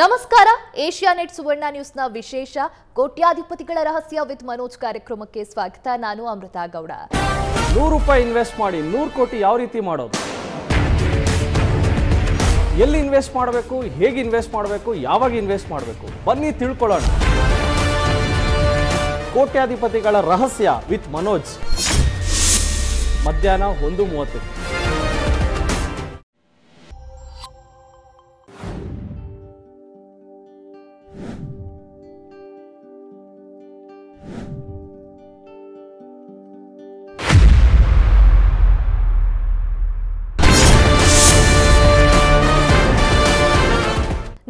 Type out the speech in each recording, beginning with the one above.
ನಮಸ್ಕಾರ Asia net ಸುವರ್ಣ ನ್ಯೂಸ್ನ ವಿಶೇಷ ಕೋಟ್ಯಾಧಿಪತಿಗಳ ರಹಸ್ಯ ವಿತ್ ಮನೋಜ್ ಕಾರ್ಯಕ್ರಮಕ್ಕೆ ಸ್ವಾಗತ ನಾನು ಅಮೃತ ಗೌಡ ನೂರು ರೂಪಾಯಿ ಇನ್ವೆಸ್ಟ್ ಮಾಡಿ ನೂರು ಕೋಟಿ ಯಾವ ರೀತಿ ಮಾಡೋದು ಎಲ್ಲಿ ಇನ್ವೆಸ್ಟ್ ಮಾಡಬೇಕು ಹೇಗೆ ಇನ್ವೆಸ್ಟ್ ಮಾಡಬೇಕು ಯಾವಾಗ ಇನ್ವೆಸ್ಟ್ ಮಾಡಬೇಕು ಬನ್ನಿ ತಿಳ್ಕೊಳ್ಳೋಣ ಕೋಟ್ಯಾಧಿಪತಿಗಳ ರಹಸ್ಯ ವಿತ್ ಮನೋಜ್ ಮಧ್ಯಾಹ್ನ ಒಂದು ಮೂವತ್ತು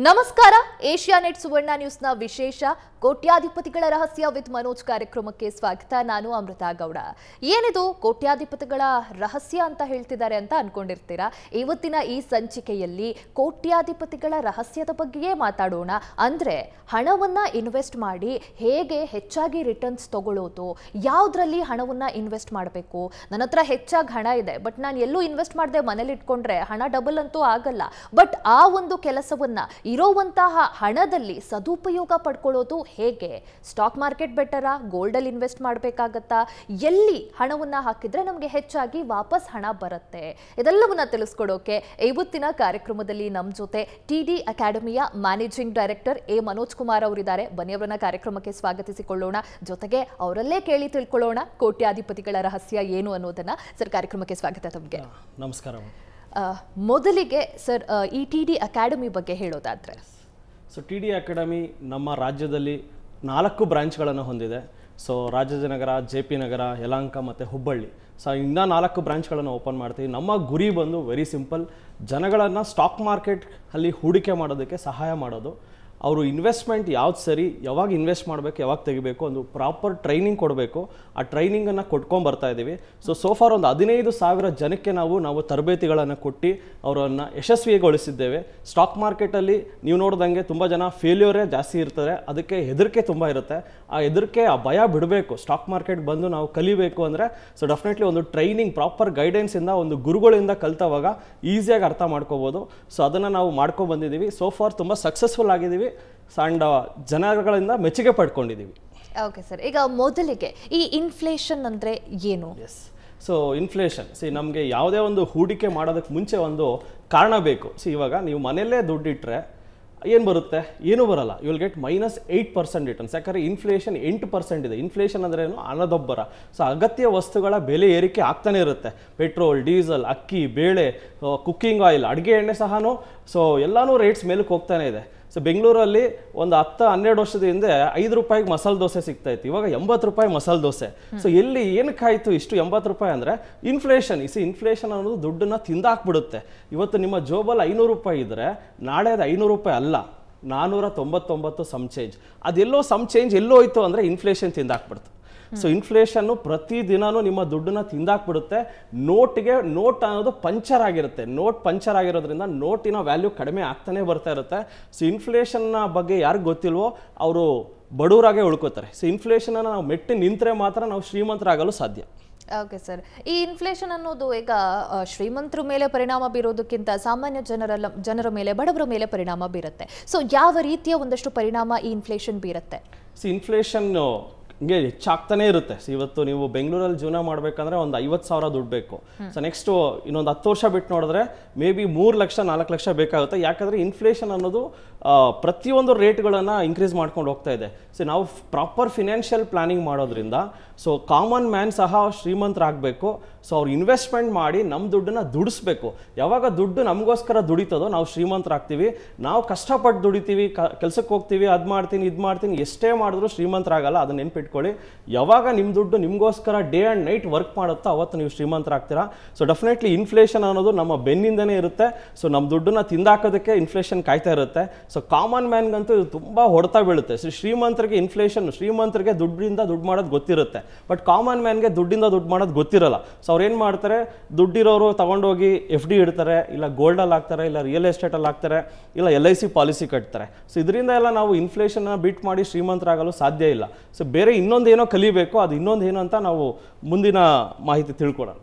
ನಮಸ್ಕಾರ ಏಷ್ಯಾ ನೆಟ್ ಸುವರ್ಣ ನ್ಯೂಸ್ನ ವಿಶೇಷ ಕೋಟ್ಯಾಧಿಪತಿಗಳ ರಹಸ್ಯ ವಿತ್ ಮನೋಜ್ ಕಾರ್ಯಕ್ರಮಕ್ಕೆ ಸ್ವಾಗತ ನಾನು ಅಮೃತ ಗೌಡ ಏನಿದು ಕೋಟ್ಯಾಧಿಪತಿಗಳ ರಹಸ್ಯ ಅಂತ ಹೇಳ್ತಿದ್ದಾರೆ ಅಂತ ಅನ್ಕೊಂಡಿರ್ತೀರಾ ಇವತ್ತಿನ ಈ ಸಂಚಿಕೆಯಲ್ಲಿ ಕೋಟ್ಯಾಧಿಪತಿಗಳ ರಹಸ್ಯದ ಬಗ್ಗೆಯೇ ಮಾತಾಡೋಣ ಅಂದ್ರೆ ಹಣವನ್ನ ಇನ್ವೆಸ್ಟ್ ಮಾಡಿ ಹೇಗೆ ಹೆಚ್ಚಾಗಿ ರಿಟರ್ನ್ಸ್ ತಗೊಳ್ಳೋದು ಯಾವ್ದ್ರಲ್ಲಿ ಹಣವನ್ನ ಇನ್ವೆಸ್ಟ್ ಮಾಡಬೇಕು ನನ್ನ ಹತ್ರ ಹೆಚ್ಚಾಗಿ ಹಣ ಇದೆ ಬಟ್ ನಾನು ಎಲ್ಲೂ ಇನ್ವೆಸ್ಟ್ ಮಾಡದೆ ಮನೇಲಿ ಇಟ್ಕೊಂಡ್ರೆ ಹಣ ಡಬಲ್ ಅಂತೂ ಆಗಲ್ಲ ಬಟ್ ಆ ಒಂದು ಕೆಲಸವನ್ನ ಇರೋವಂತಹ ಹಣದಲ್ಲಿ ಸದುಪಯೋಗ ಪಡ್ಕೊಳ್ಳೋದು ಹೇಗೆ ಸ್ಟಾಕ್ ಮಾರ್ಕೆಟ್ ಬೆಟರಾ ಗೋಲ್ಡಲ್ಲಿ ಇನ್ವೆಸ್ಟ್ ಮಾಡಬೇಕಾಗತ್ತಾ ಎಲ್ಲಿ ಹಣವನ್ನು ಹಾಕಿದ್ರೆ ನಮಗೆ ಹೆಚ್ಚಾಗಿ ವಾಪಸ್ ಹಣ ಬರುತ್ತೆ ಇದೆಲ್ಲವನ್ನ ತಿಳಿಸ್ಕೊಡೋಕೆ ಇವತ್ತಿನ ಕಾರ್ಯಕ್ರಮದಲ್ಲಿ ನಮ್ಮ ಜೊತೆ ಟಿ ಡಿ ಅಕಾಡೆಮಿಯ managing director A Manoj Kumar ಅವರಿದ್ದಾರೆ ಬನ್ನಿ ಅವರನ್ನ ಕಾರ್ಯಕ್ರಮಕ್ಕೆ ಸ್ವಾಗತಿಸಿಕೊಳ್ಳೋಣ ಜೊತೆಗೆ ಅವರಲ್ಲೇ ಕೇಳಿ ತಿಳ್ಕೊಳ್ಳೋಣ ಕೋಟ್ಯಾಧಿಪತಿಗಳ ರಹಸ್ಯ ಏನು ಅನ್ನೋದನ್ನ ಸರ್ ಕಾರ್ಯಕ್ರಮಕ್ಕೆ ಸ್ವಾಗತ ತಮಗೆ ನಮಸ್ಕಾರ ಮೊದಲಿಗೆ ಸರ್ ಈ ಟಿ ಡಿ ಅಕಾಡೆಮಿ ಬಗ್ಗೆ ಹೇಳೋದಾದರೆ ಸೊ ಟಿ ಡಿ ಅಕಾಡೆಮಿ ನಮ್ಮ ರಾಜ್ಯದಲ್ಲಿ ನಾಲ್ಕು ಬ್ರಾಂಚ್ಗಳನ್ನು ಹೊಂದಿದೆ so Rajajinagar J P Nagar Yelahanka ಮತ್ತು ಹುಬ್ಬಳ್ಳಿ ಸೊ ಇನ್ನೂ ನಾಲ್ಕು ಬ್ರಾಂಚ್ಗಳನ್ನು ಓಪನ್ ಮಾಡ್ತೀವಿ ನಮ್ಮ ಗುರಿ ಬಂದು ವೆರಿ ಸಿಂಪಲ್ ಜನಗಳನ್ನು ಸ್ಟಾಕ್ ಮಾರ್ಕೆಟ್ ಅಲ್ಲಿ ಹೂಡಿಕೆ ಮಾಡೋದಕ್ಕೆ ಸಹಾಯ ಮಾಡೋದು ಅವರು ಇನ್ವೆಸ್ಟ್ಮೆಂಟ್ ಯಾವ್ದು ಸರಿ ಯಾವಾಗ ಇನ್ವೆಸ್ಟ್ ಮಾಡಬೇಕು ಯಾವಾಗ ತೆಗಿಬೇಕು ಒಂದು ಪ್ರಾಪರ್ ಟ್ರೈನಿಂಗ್ ಕೊಡಬೇಕು ಆ ಟ್ರೈನಿಂಗನ್ನು ಕೊಟ್ಕೊಂಬರ್ತಾ ಇದ್ದೀವಿ ಸೊ ಸೋಫಾರ್ ಒಂದು ಹದಿನೈದು ಸಾವಿರ ಜನಕ್ಕೆ ನಾವು ನಾವು ತರಬೇತಿಗಳನ್ನು ಕೊಟ್ಟು ಅವರನ್ನು ಯಶಸ್ವಿಗೊಳಿಸಿದ್ದೇವೆ ಸ್ಟಾಕ್ ಮಾರ್ಕೆಟಲ್ಲಿ ನೀವು ನೋಡಿದಂಗೆ ತುಂಬ ಜನ ಫೇಲ್ಯೂರೇ ಜಾಸ್ತಿ ಇರ್ತಾರೆ ಅದಕ್ಕೆ ಹೆದರಿಕೆ ತುಂಬ ಇರುತ್ತೆ ಆ ಹೆದರಿಕೆ ಆ ಭಯ ಬಿಡಬೇಕು ಸ್ಟಾಕ್ ಮಾರ್ಕೆಟ್ ಬಂದು ನಾವು ಕಲಿಬೇಕು ಅಂದರೆ ಸೊ ಡೆಫಿನೆಟ್ಲಿ ಒಂದು ಟ್ರೈನಿಂಗ್ ಪ್ರಾಪರ್ ಗೈಡೆನ್ಸಿಂದ ಒಂದು ಗುರುಗಳಿಂದ ಕಲಿತವಾಗ ಈಸಿಯಾಗಿ ಅರ್ಥ ಮಾಡ್ಕೋಬೋದು ಸೊ ಅದನ್ನು ನಾವು ಮಾಡ್ಕೊಂಡು ಬಂದಿದ್ದೀವಿ ಸೋಫಾರ್ ತುಂಬ ಸಕ್ಸಸ್ಫುಲ್ ಆಗಿದ್ದೀವಿ ಸಣ್ಣ ಜನಗಳಿಂದ ಮೆಚ್ಚುಗೆ ಪಡ್ಕೊಂಡಿದ್ದೀವಿ ಓಕೆ ಸರ್ ಈಗ ಮೊದಲಿಗೆ ಈ ಇನ್ಫ್ಲೇಷನ್ ಅಂದರೆ ಏನು ಎಸ್ ಸೊ ಇನ್ಫ್ಲೇಷನ್ ಸಿ ನಮಗೆ ಯಾವುದೇ ಒಂದು ಹೂಡಿಕೆ ಮಾಡೋದಕ್ಕೆ ಮುಂಚೆ ಒಂದು ಕಾರಣ ಬೇಕು ಸಿ ಇವಾಗ ನೀವು ಮನೆಯಲ್ಲೇ ದುಡ್ಡಿಟ್ಟರೆ ಏನು ಬರುತ್ತೆ ಏನು ಬರಲ್ಲ you will get minus eight percent returns ಯಾಕಂದರೆ ಇನ್ಫ್ಲೇಷನ್ ಎಂಟು ಪರ್ಸೆಂಟ್ ಇದೆ ಇನ್ಫ್ಲೇಷನ್ ಅಂದರೆ ಏನು ಹಣದೊಬ್ಬರ ಸೊ ಅಗತ್ಯ ವಸ್ತುಗಳ ಬೆಲೆ ಏರಿಕೆ ಆಗ್ತಾನೆ ಇರುತ್ತೆ ಪೆಟ್ರೋಲ್ ಡೀಸೆಲ್ ಅಕ್ಕಿ ಬೇಳೆ ಕುಕ್ಕಿಂಗ್ ಆಯಿಲ್ ಅಡುಗೆ ಎಣ್ಣೆ ಸಹ ಸೊ ಎಲ್ಲನೂ ರೇಟ್ಸ್ ಮೇಲಕ್ಕೆ ಹೋಗ್ತಾನೆ ಇದೆ ಸೊ ಬೆಂಗಳೂರಲ್ಲಿ ಒಂದು ಹತ್ತು ಹನ್ನೆರಡು ವರ್ಷದ ಹಿಂದೆ ಐದು ರೂಪಾಯಿಗೆ ಮಸಾಲೆ ದೋಸೆ ಸಿಗ್ತಾ ಇತ್ತು ಇವಾಗ ಎಂಬತ್ತು ರೂಪಾಯಿ ಮಸಾಲೆ ದೋಸೆ ಸೊ ಎಲ್ಲಿ ಏನಕ್ಕಾಯಿತು ಇಷ್ಟು ಎಂಬತ್ತು ರೂಪಾಯಿ ಅಂದರೆ ಇನ್ಫ್ಲೇಷನ್ ಇಸಿ ಇನ್ಫ್ಲೇಷನ್ ಅನ್ನೋದು ದುಡ್ಡನ್ನ ತಿಂದಾಕ್ಬಿಡುತ್ತೆ ಇವತ್ತು ನಿಮ್ಮ ಜೋಬಲ್ ಐನೂರು ರೂಪಾಯಿ ಇದ್ದರೆ ನಾಳೆ ಅದು ಐನೂರು ರೂಪಾಯಿ ಅಲ್ಲ ನಾನ್ನೂರ ತೊಂಬತ್ತೊಂಬತ್ತು ಸಮ್ ಚೇಂಜ್ ಅದೆಲ್ಲೋ ಸಮ್ ಚೇಂಜ್ ಎಲ್ಲೋ ಹೋಯ್ತು ಅಂದರೆ ಇನ್ಫ್ಲೇಷನ್ ತಿಂದಾಕ್ಬಿಡ್ತು ಸೊ ಇನ್ಫ್ಲೇಷನ್ನು ಪ್ರತಿ ದಿನನೂ ನಿಮ್ಮ ದುಡ್ಡನ್ನ ತಿಂದಾಕ್ಬಿಡುತ್ತೆ ನೋಟ್ಗೆ ನೋಟ್ ಅನ್ನೋದು ಪಂಚರ್ ಆಗಿರುತ್ತೆ ನೋಟ್ ಪಂಚರ್ ಆಗಿರೋದ್ರಿಂದ ನೋಟಿನ ವ್ಯಾಲ್ಯೂ ಕಡಿಮೆ ಆಗ್ತಾನೆ ಬರ್ತಾ ಇರುತ್ತೆ ಸೊ ಇನ್ಫ್ಲೇಷನ್ನ ಬಗ್ಗೆ ಯಾರಿಗೆ ಗೊತ್ತಿಲ್ವೋ ಅವರು ಬಡವರಾಗೆ ಉಳ್ಕೋತಾರೆ ಸೊ ಇನ್ಫ್ಲೇಷನನ್ನು ನಾವು ಮೆಟ್ಟಿ ನಿಂತರೆ ಮಾತ್ರ ನಾವು ಶ್ರೀಮಂತರಾಗಲು ಸಾಧ್ಯ ಓಕೆ ಸರ್ ಈ ಇನ್ಫ್ಲೇಷನ್ ಅನ್ನೋದು ಈಗ ಶ್ರೀಮಂತರ ಮೇಲೆ ಪರಿಣಾಮ ಬೀರೋದಕ್ಕಿಂತ ಸಾಮಾನ್ಯ ಜನರ ಜನರ ಮೇಲೆ ಬಡವರ ಮೇಲೆ ಪರಿಣಾಮ ಬೀರುತ್ತೆ ಸೊ ಯಾವ ರೀತಿಯ ಒಂದಷ್ಟು ಪರಿಣಾಮ ಈ ಇನ್ಫ್ಲೇಷನ್ ಬೀರುತ್ತೆ ಸೊ ಇನ್ಫ್ಲೇಷನ್ ಹಿಂಗೆ ಹೆಚ್ಚಾಗ್ತಾನೆ ಇರುತ್ತೆ ಸೊ ಇವತ್ತು ನೀವು ಬೆಂಗಳೂರಲ್ಲಿ ಜೀವನ ಮಾಡಬೇಕಂದ್ರೆ ಒಂದು ಐವತ್ತು ಸಾವಿರ ದುಡ್ಡು ಬೇಕು ಸೊ ನೆಕ್ಸ್ಟು ಇನ್ನೊಂದು ಹತ್ತು ವರ್ಷ ಬಿಟ್ಟು ನೋಡಿದ್ರೆ ಮೇ ಬಿ ಮೂರು ಲಕ್ಷ ನಾಲ್ಕು ಲಕ್ಷ ಬೇಕಾಗುತ್ತೆ ಯಾಕಂದ್ರೆ ಇನ್ಫ್ಲೇಷನ್ ಅನ್ನೋದು ಪ್ರತಿಯೊಂದು ರೇಟ್ಗಳನ್ನು ಇನ್ಕ್ರೀಸ್ ಮಾಡ್ಕೊಂಡು ಹೋಗ್ತಾ ಇದೆ ಸೊ ನಾವು ಪ್ರಾಪರ್ ಫಿನಾನ್ಷಿಯಲ್ ಪ್ಲಾನಿಂಗ್ ಮಾಡೋದ್ರಿಂದ ಸೊ ಕಾಮನ್ ಮ್ಯಾನ್ ಸಹ ಶ್ರೀಮಂತರಾಗಬೇಕು ಸೊ ಅವ್ರು ಇನ್ವೆಸ್ಟ್ಮೆಂಟ್ ಮಾಡಿ ನಮ್ಮ ದುಡ್ಡನ್ನು ದುಡಿಸ್ಬೇಕು ಯಾವಾಗ ದುಡ್ಡು ನಮಗೋಸ್ಕರ ದುಡಿತದೋ ನಾವು ಶ್ರೀಮಂತರಾಗ್ತೀವಿ ನಾವು ಕಷ್ಟಪಟ್ಟು ದುಡಿತೀವಿ ಕ ಕೆಲಸಕ್ಕೆ ಹೋಗ್ತೀವಿ ಅದು ಮಾಡ್ತೀನಿ ಇದು ಮಾಡ್ತೀನಿ ಎಷ್ಟೇ ಮಾಡಿದ್ರೂ ಶ್ರೀಮಂತರಾಗಲ್ಲ ಅದನ್ನ ನೆನ್ಪಿಟ್ಕೊಳ್ಳಿ ಯಾವಾಗ ನಿಮ್ಮ ದುಡ್ಡು ನಿಮಗೋಸ್ಕರ ಡೇ ಆ್ಯಂಡ್ ನೈಟ್ ವರ್ಕ್ ಮಾಡುತ್ತೋ ಅವತ್ತು ನೀವು ಶ್ರೀಮಂತರಾಗ್ತೀರಾ ಸೊ ಡೆಫಿನೆಟ್ಲಿ ಇನ್ಫ್ಲೇಷನ್ ಅನ್ನೋದು ನಮ್ಮ ಬೆನ್ನಿಂದನೇ ಇರುತ್ತೆ ಸೊ ನಮ್ಮ ದುಡ್ಡನ್ನ ತಿಂದಾಕೋದಕ್ಕೆ ಇನ್ಫ್ಲೇಷನ್ ಕಾಯ್ತಾ ಇರುತ್ತೆ ಸೊ ಕಾಮನ್ ಮ್ಯಾನ್ಗಂತೂ ಇದು ತುಂಬ ಹೊಡೆತ ಬೀಳುತ್ತೆ ಸೊ ಶ್ರೀಮಂತರಿಗೆ ಇನ್ಫ್ಲೇಷನ್ ಶ್ರೀಮಂತರಿಗೆ ದುಡ್ಡಿಂದ ದುಡ್ಡು ಮಾಡೋದು ಗೊತ್ತಿರುತ್ತೆ ಬಟ್ ಕಾಮನ್ ಮ್ಯಾನ್ಗೆ ದುಡ್ಡಿಂದ ದುಡ್ಡು ಮಾಡೋದು ಗೊತ್ತಿರಲ್ಲ ಸೊ ಅವ್ರು ಏನು ಮಾಡ್ತಾರೆ ದುಡ್ಡಿರೋರು ತೊಗೊಂಡೋಗಿ ಎಫ್ ಡಿ ಇಡ್ತಾರೆ ಇಲ್ಲ ಗೋಲ್ಡಲ್ಲಿ ಹಾಕ್ತಾರೆ ಇಲ್ಲ ರಿಯಲ್ ಎಸ್ಟೇಟಲ್ಲಿ ಹಾಕ್ತಾರೆ ಇಲ್ಲ ಎಲ್ ಐ ಸಿ ಪಾಲಿಸಿ ಕಟ್ತಾರೆ ಸೊ ಇದರಿಂದ ಎಲ್ಲ ನಾವು ಇನ್ಫ್ಲೇಷನ್ನ ಬೀಟ್ ಮಾಡಿ ಶ್ರೀಮಂತರಾಗಲು ಸಾಧ್ಯ ಇಲ್ಲ ಸೊ ಬೇರೆ ಇನ್ನೊಂದೇನೋ ಕಲಿಬೇಕು ಅದು ಇನ್ನೊಂದು ಏನೋ ಅಂತ ನಾವು ಮುಂದಿನ ಮಾಹಿತಿ ತಿಳ್ಕೊಳ್ಳೋಣ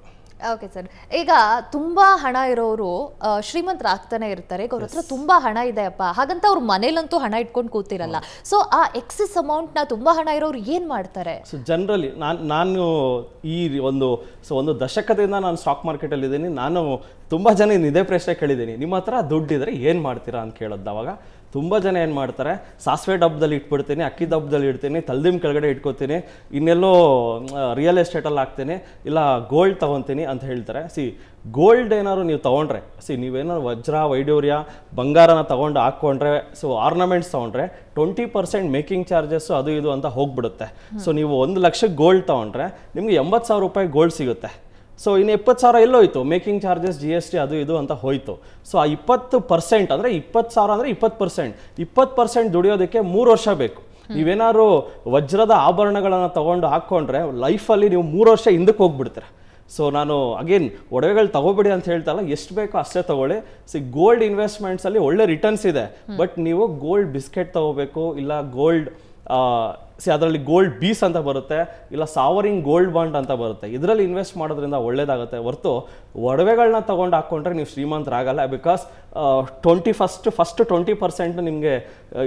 ಓಕೆ ಸರ್ ಈಗ ತುಂಬಾ ಹಣ ಇರೋರು ಶ್ರೀಮಂತರಾಗ್ತಾನೆ ಇರ್ತಾರೆ ಗೌರವತ್ರ ಅವ್ರ ಹತ್ರ ತುಂಬಾ ಹಣ ಇದೆ ಅಪ್ಪ ಹಾಗಂತ ಅವ್ರ ಮನೇಲಂತೂ ಹಣ ಇಟ್ಕೊಂಡು ಕೂತಿರಲ್ಲ ಸೊ ಆ ಎಕ್ಸಸ್ ಅಮೌಂಟ್ ನ ತುಂಬಾ ಹಣ ಇರೋರು ಏನ್ ಮಾಡ್ತಾರೆ ಸೊ ಜನರಲಿ ನಾನು ನಾನು ಈ ಒಂದು ಒಂದು ದಶಕದಿಂದ ನಾನು ಸ್ಟಾಕ್ ಅಲ್ಲಿ ಇದ್ದೀನಿ ನಾನು ತುಂಬ ಜನ ಇದೇ ಪ್ರಶ್ನೆ ಕೇಳಿದ್ದೀನಿ ನಿಮ್ಮ ಹತ್ರ ದುಡ್ಡಿದ್ರೆ ಏನು ಮಾಡ್ತೀರಾ ಅಂತ ಕೇಳೋದು ಅವಾಗ ತುಂಬ ಜನ ಏನು ಮಾಡ್ತಾರೆ ಸಾಸಿವೆ ಡಬ್ಬದಲ್ಲಿ ಇಟ್ಬಿಡ್ತೀನಿ ಅಕ್ಕಿ ಡಬ್ಬದಲ್ಲಿ ಇಡ್ತೀನಿ ತಲ್ದಿಮ್ ಕೆಳಗಡೆ ಇಟ್ಕೋತೀನಿ ಇನ್ನೆಲ್ಲೋ ರಿಯಲ್ ಎಸ್ಟೇಟಲ್ಲಿ ಹಾಕ್ತೀನಿ ಇಲ್ಲ ಗೋಲ್ಡ್ ತೊಗೊತೀನಿ ಅಂತ ಹೇಳ್ತಾರೆ ಸಿ ಗೋಲ್ಡ್ ಏನಾದ್ರು ನೀವು ತೊಗೊಂಡ್ರೆ ಸಿ ನೀವೇನಾದ್ರು ವಜ್ರ ವೈಡೂರ್ಯ ಬಂಗಾರನ ತೊಗೊಂಡು ಹಾಕ್ಕೊಂಡ್ರೆ ಸೊ ಆರ್ನಮೆಂಟ್ಸ್ ತೊಗೊಂಡ್ರೆ ಟ್ವೆಂಟಿ ಪರ್ಸೆಂಟ್ ಮೇಕಿಂಗ್ ಚಾರ್ಜಸ್ಸು ಅದು ಇದು ಅಂತ ಹೋಗ್ಬಿಡುತ್ತೆ ಸೊ ನೀವು ಒಂದು ಲಕ್ಷಕ್ಕೆ ಗೋಲ್ಡ್ ತೊಗೊಂಡ್ರೆ ನಿಮಗೆ ಎಂಬತ್ತು ಸಾವಿರ ರೂಪಾಯಿ ಗೋಲ್ಡ್ ಸಿಗುತ್ತೆ ಸೊ ಇನ್ನು ಇಪ್ಪತ್ತು ಸಾವಿರ ಎಲ್ಲೋಯ್ತು making charges G S T ಅದು ಇದು ಅಂತ ಹೋಯಿತು ಸೊ ಆ ಇಪ್ಪತ್ತು ಪರ್ಸೆಂಟ್ ಅಂದರೆ ಇಪ್ಪತ್ತು ಸಾವಿರ ಅಂದರೆ ಇಪ್ಪತ್ತು ಪರ್ಸೆಂಟ್ ಇಪ್ಪತ್ತು ಪರ್ಸೆಂಟ್ ದುಡಿಯೋದಕ್ಕೆ ಮೂರು ವರ್ಷ ಬೇಕು ನೀವೇನಾದ್ರು ವಜ್ರದ ಆಭರಣಗಳನ್ನು ತೊಗೊಂಡು ಹಾಕ್ಕೊಂಡ್ರೆ ಲೈಫಲ್ಲಿ ನೀವು ಮೂರು ವರ್ಷ ಹಿಂದಕ್ಕೆ ಹೋಗ್ಬಿಡ್ತೀರ ಸೊ ನಾನು ಅಗೇನ್ ಒಡವೆಗಳು ತಗೋಬೇಡಿ ಅಂತ ಹೇಳ್ತಲ್ಲ ಎಷ್ಟು ಬೇಕೋ ಅಷ್ಟೇ ತಗೊಳ್ಳಿ ಸಿ ಗೋಲ್ಡ್ ಇನ್ವೆಸ್ಟ್ಮೆಂಟ್ಸಲ್ಲಿ ಒಳ್ಳೆ ರಿಟರ್ನ್ಸ್ ಇದೆ ಬಟ್ ನೀವು ಗೋಲ್ಡ್ ಬಿಸ್ಕೆಟ್ ತೊಗೋಬೇಕು ಇಲ್ಲ ಗೋಲ್ಡ್ ಸಿ ಅದರಲ್ಲಿ ಗೋಲ್ಡ್ ಬೀಸ್ ಅಂತ ಬರುತ್ತೆ ಇಲ್ಲ ಸಾವರಿಂಗ್ ಗೋಲ್ಡ್ ಬಾಂಡ್ ಅಂತ ಬರುತ್ತೆ ಇದರಲ್ಲಿ ಇನ್ವೆಸ್ಟ್ ಮಾಡೋದ್ರಿಂದ ಒಳ್ಳೇದಾಗುತ್ತೆ ಹೊರತು ಒಡವೆಗಳನ್ನ ತೊಗೊಂಡು ಹಾಕ್ಕೊಂಡ್ರೆ ನೀವು ಶ್ರೀಮಂತರಾಗಲ್ಲ because twenty first first twenty percent ನಿಮಗೆ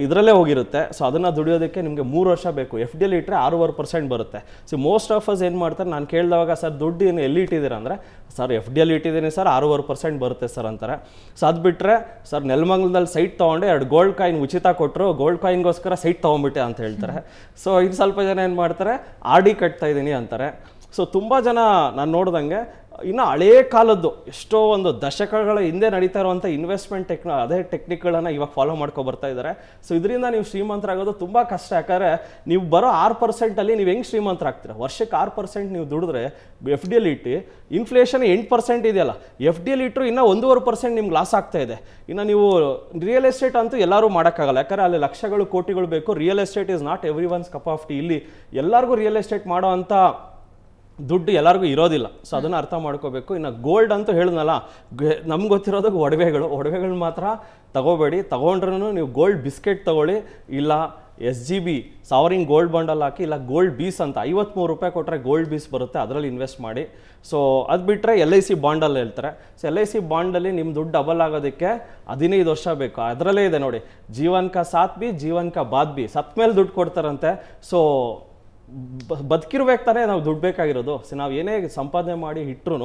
ಇದರಲ್ಲೇ ಹೋಗಿರುತ್ತೆ ಸೊ ಅದನ್ನು ದುಡಿಯೋದಕ್ಕೆ ನಿಮಗೆ ಮೂರು ವರ್ಷ ಬೇಕು ಎಫ್ ಡಿಯಲ್ಲಿ ಇಟ್ಟರೆ ಆರೂವರೆ ಪರ್ಸೆಂಟ್ ಬರುತ್ತೆ ಸೊ ಮೋಸ್ಟ್ ಆಫ್ ಅಸ್ ಏನು ಮಾಡ್ತಾರೆ ನಾನು ಕೇಳಿದವಾಗ ಸರ್ ದುಡ್ಡು ಏನು ಎಲ್ಲಿ ಇಟ್ಟಿದ್ದೀರ ಅಂದರೆ ಸರ್ ಎಫ್ ಡಿಯಲ್ಲಿ ಇಟ್ಟಿದ್ದೀನಿ ಸರ್ ಆರೂವರೆ ಪರ್ಸೆಂಟ್ ಬರುತ್ತೆ ಸರ್ ಅಂತಾರೆ ಸೊ ಅದು ಬಿಟ್ಟರೆ ಸರ್ ನೆಲಮಂಗಲದಲ್ಲಿ ಸೈಟ್ ತೊಗೊಂಡೆ ಎರಡು ಗೋಲ್ಡ್ ಕಾಯಿನ್ ಉಚಿತ ಕೊಟ್ಟರು ಗೋಲ್ಡ್ ಕಾಯಿನ್ಗೋಸ್ಕರ ಸೈಟ್ ತೊಗೊಂಬಿಟ್ಟೆ ಅಂತ ಹೇಳ್ತಾರೆ ಸೊ ಇದು ಸ್ವಲ್ಪ ಜನ ಏನು ಮಾಡ್ತಾರೆ ಆರ್ ಡಿ ಕಟ್ತಾ ಇದ್ದೀನಿ ಅಂತಾರೆ ಸೊ ತುಂಬ ಜನ ನಾನು ನೋಡ್ದಂಗೆ ಇನ್ನು ಹಳೇ ಕಾಲದ್ದು ಎಷ್ಟೋ ಒಂದು ದಶಕಗಳ ಹಿಂದೆ ನಡೀತಾ ಇರುವಂಥ ಇನ್ವೆಸ್ಟ್ಮೆಂಟ್ ಟೆಕ್ನ ಅದೇ ಟೆಕ್ನಿಕ್ಗಳನ್ನು ಇವಾಗ ಫಾಲೋ ಮಾಡ್ಕೊ ಬರ್ತಾ ಇದ್ದಾರೆ ಸೊ ಇದರಿಂದ ನೀವು ಶ್ರೀಮಂತರಾಗೋದು ತುಂಬ ಕಷ್ಟ ಯಾಕಂದರೆ ನೀವು ಬರೋ ಆರು ಪರ್ಸೆಂಟಲ್ಲಿ ನೀವು ಹೆಂಗೆ ಶ್ರೀಮಂತರಾಗ್ತೀರ ವರ್ಷಕ್ಕೆ ಆರು ಪರ್ಸೆಂಟ್ ನೀವು ದುಡಿದ್ರೆ ಎಫ್ ಡಿ ಎಲ್ ಇಟ್ಟು ಇನ್ಫ್ಲೇಷನ್ ಎಂಟು ಪರ್ಸೆಂಟ್ ಇದೆಯಲ್ಲ ಎಫ್ ಡಿ ಎಲ್ ಇಟ್ಟರು ಇನ್ನೂ ಒಂದೂವರೆ ಪರ್ಸೆಂಟ್ ನಿಮ್ಗೆ ಲಾಸ್ ಆಗ್ತಾ ಇದೆ ಇನ್ನು ನೀವು ರಿಯಲ್ ಎಸ್ಟೇಟ್ ಅಂತೂ ಎಲ್ಲರೂ ಮಾಡೋಕ್ಕಾಗಲ್ಲ ಯಾಕಂದರೆ ಅಲ್ಲಿ ಲಕ್ಷಗಳು ಕೋಟಿಗಳು ಬೇಕು real estate is not every one's cup of tea ಇಲ್ಲಿ ಎಲ್ಲರಿಗೂ ರಿಯಲ್ ಎಸ್ಟೇಟ್ ಮಾಡೋ ಅಂಥ ದುಡ್ಡು ಎಲ್ಲರಿಗೂ ಇರೋದಿಲ್ಲ ಸೊ ಅದನ್ನು ಅರ್ಥ ಮಾಡ್ಕೋಬೇಕು ಇನ್ನು ಗೋಲ್ಡ್ ಅಂತೂ ಹೇಳಿದ್ನಲ್ಲ ನಮ್ಗೆ ಗೊತ್ತಿರೋದು ಒಡವೆಗಳು ಒಡವೆಗಳನ್ನ ಮಾತ್ರ ತಗೋಬೇಡಿ ತಗೊಂಡ್ರೂ ನೀವು ಗೋಲ್ಡ್ ಬಿಸ್ಕೆಟ್ ತೊಗೊಳ್ಳಿ ಇಲ್ಲ S G B sovereign gold ಬಂಡಲ್ ಹಾಕಿ ಇಲ್ಲ ಗೋಲ್ಡ್ ಬೀಸ್ ಅಂತ ಐವತ್ತ್ಮೂರು ರೂಪಾಯಿ ಕೊಟ್ಟರೆ ಗೋಲ್ಡ್ ಬೀಸ್ ಬರುತ್ತೆ ಅದರಲ್ಲಿ ಇನ್ವೆಸ್ಟ್ ಮಾಡಿ ಸೊ ಅದು ಬಿಟ್ಟರೆ ಎಲ್ ಐ ಸಿ ಬಾಂಡಲ್ಲಿ ಹೇಳ್ತಾರೆ ಸೊ ಎಲ್ ಐ ಸಿ ಬಾಂಡಲ್ಲಿ ನಿಮ್ಮ ದುಡ್ಡು ಡಬಲ್ ಆಗೋದಕ್ಕೆ ಹದಿನೈದು ವರ್ಷ ಬೇಕು ಅದರಲ್ಲೇ ಇದೆ ನೋಡಿ ಜೀವನ್ಕ ಸಾತ್ ಬಿ ಜೀವನ್ಕ ಬಾದ್ ಬಿ ಸತ್ ಮೇಲೆ ದುಡ್ಡು ಕೊಡ್ತಾರಂತೆ ಸೊ ಬದುಕಿರ್ಬೇಕು ತಾನೇ ನಾವು ದುಡ್ಡು ಬೇಕಾಗಿರೋದು ಸೊ ನಾವು ಏನೇ ಸಂಪಾದನೆ ಮಾಡಿ ಇಟ್ರು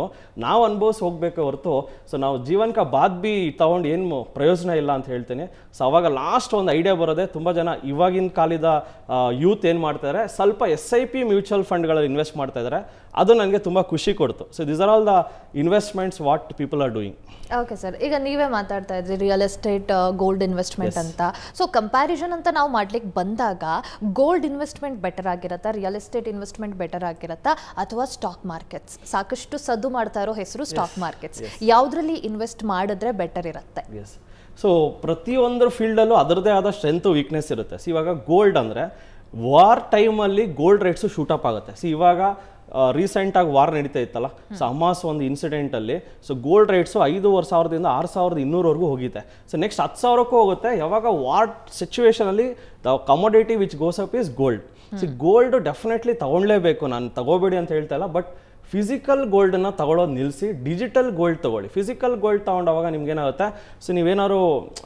ನಾವು ಅನುಭವಿಸಿ ಹೋಗಬೇಕು ಹೊರತು ಸೊ ನಾವು ಜೀವನಕ್ಕೆ ಬಾದ್ ಬಿ ತೊಗೊಂಡು ಏನು ಪ್ರಯೋಜನ ಇಲ್ಲ ಅಂತ ಹೇಳ್ತೀನಿ ಸೊ ಅವಾಗ ಲಾಸ್ಟ್ ಒಂದು ಐಡಿಯಾ ಬರೋದೇ ತುಂಬ ಜನ ಇವಾಗಿನ ಕಾಲದ ಯೂತ್ ಏನು ಇದ್ದಾರೆ ಸ್ವಲ್ಪ ಎಸ್ ಐ ಪಿ ಮ್ಯೂಚುವಲ್ ಫಂಡ್ಗಳಲ್ಲಿ ಇನ್ವೆಸ್ಟ್ ಮಾಡ್ತಾ ಇದ್ದಾರೆ ಅದು ನನಗೆ ತುಂಬ ಖುಷಿ ಕೊಡ್ತು so this are all the investments what people are doing okay sir ಈಗ ನೀವೇ ಮಾತಾಡ್ತಾ ಇದ್ರಿ ರಿಯಲ್ ಎಸ್ಟೇಟ್ ಗೋಲ್ಡ್ ಇನ್ವೆಸ್ಟ್ಮೆಂಟ್ ಅಂತ ಸೊ ಕಂಪ್ಯಾರಿಸನ್ ಅಂತ ನಾವು ಮಾಡ್ಲಿಕ್ಕೆ ಬಂದಾಗ ಗೋಲ್ಡ್ ಇನ್ವೆಸ್ಟ್ಮೆಂಟ್ ಬೆಟರ್ ಆಗಿರುತ್ತೆ ರಿಯಲ್ ಎಸ್ಟೇಟ್ ಇನ್ವೆಸ್ಟ್ಮೆಂಟ್ ಬೆಟರ್ ಆಗಿರುತ್ತಾ ಅಥವಾ ಸ್ಟಾಕ್ ಮಾರ್ಕೆಟ್ಸ್ ಸಾಕಷ್ಟು ಸದ್ದು ಮಾಡ್ತಾ ಇರೋ ಹೆಸರು ಸ್ಟಾಕ್ ಮಾರ್ಕೆಟ್ಸ್ ಯಾವ್ದ್ರಲ್ಲಿ ಇನ್ವೆಸ್ಟ್ ಮಾಡಿದ್ರೆ ಬೆಟರ್ ಇರುತ್ತೆ ಸೊ ಫೀಲ್ಡ್ ಫೀಲ್ಡಲ್ಲೂ ಅದರದೇ ಆದ ಸ್ಟ್ರೆಂತ್ ವೀಕ್ನೆಸ್ ಇರುತ್ತೆ ಸೊ ಇವಾಗ ಗೋಲ್ಡ್ ಅಂದ್ರೆ ವಾರ್ ಟೈಮ್ ಅಲ್ಲಿ ಗೋಲ್ಡ್ ರೇಟ್ಸು ಶೂಟಪ್ ಆಗುತ್ತೆ ಸೊ ಇವಾಗ ಆಗಿ ವಾರ್ ನಡೀತಾ ಇತ್ತಲ್ಲ ಸೊ ಹಮಾಸ್ ಒಂದು ಇನ್ಸಿಡೆಂಟಲ್ಲಿ ಸೊ ಗೋಲ್ಡ್ ರೇಟ್ಸ್ ಐದೂವರೆ ಸಾವಿರದಿಂದ ಆರು ಸಾವಿರದ ಇನ್ನೂರವರೆಗೂ ಹೋಗಿದೆ ಸೊ ನೆಕ್ಸ್ಟ್ ಹತ್ತು ಸಾವಿರಕ್ಕೂ ಹೋಗುತ್ತೆ ಯಾವಾಗ ವಾರ್ ಸಿಚುವೇಶನಲ್ಲಿ the commodity which goes up is gold see gold definitely ತಗೊಳ್ಳೇಬೇಕು ನಾನು ತಗೋಬೇಡಿ ಅಂತ ಹೇಳ್ತಾ ಇಲ್ಲ ಬಟ್ ಫಿಸಿಕಲ್ ಗೋಲ್ಡನ್ನ ತಗೊಳ್ಳೋದು ನಿಲ್ಸಿ ಡಿಜಿಟಲ್ ಗೋಲ್ಡ್ ತಗೊಳ್ಳಿ ಫಿಸಿಕಲ್ ಗೋಲ್ಡ್ ತೊಗೊಂಡವಾಗ ಏನಾಗುತ್ತೆ ಸೊ ನೀವೇನಾದ್ರು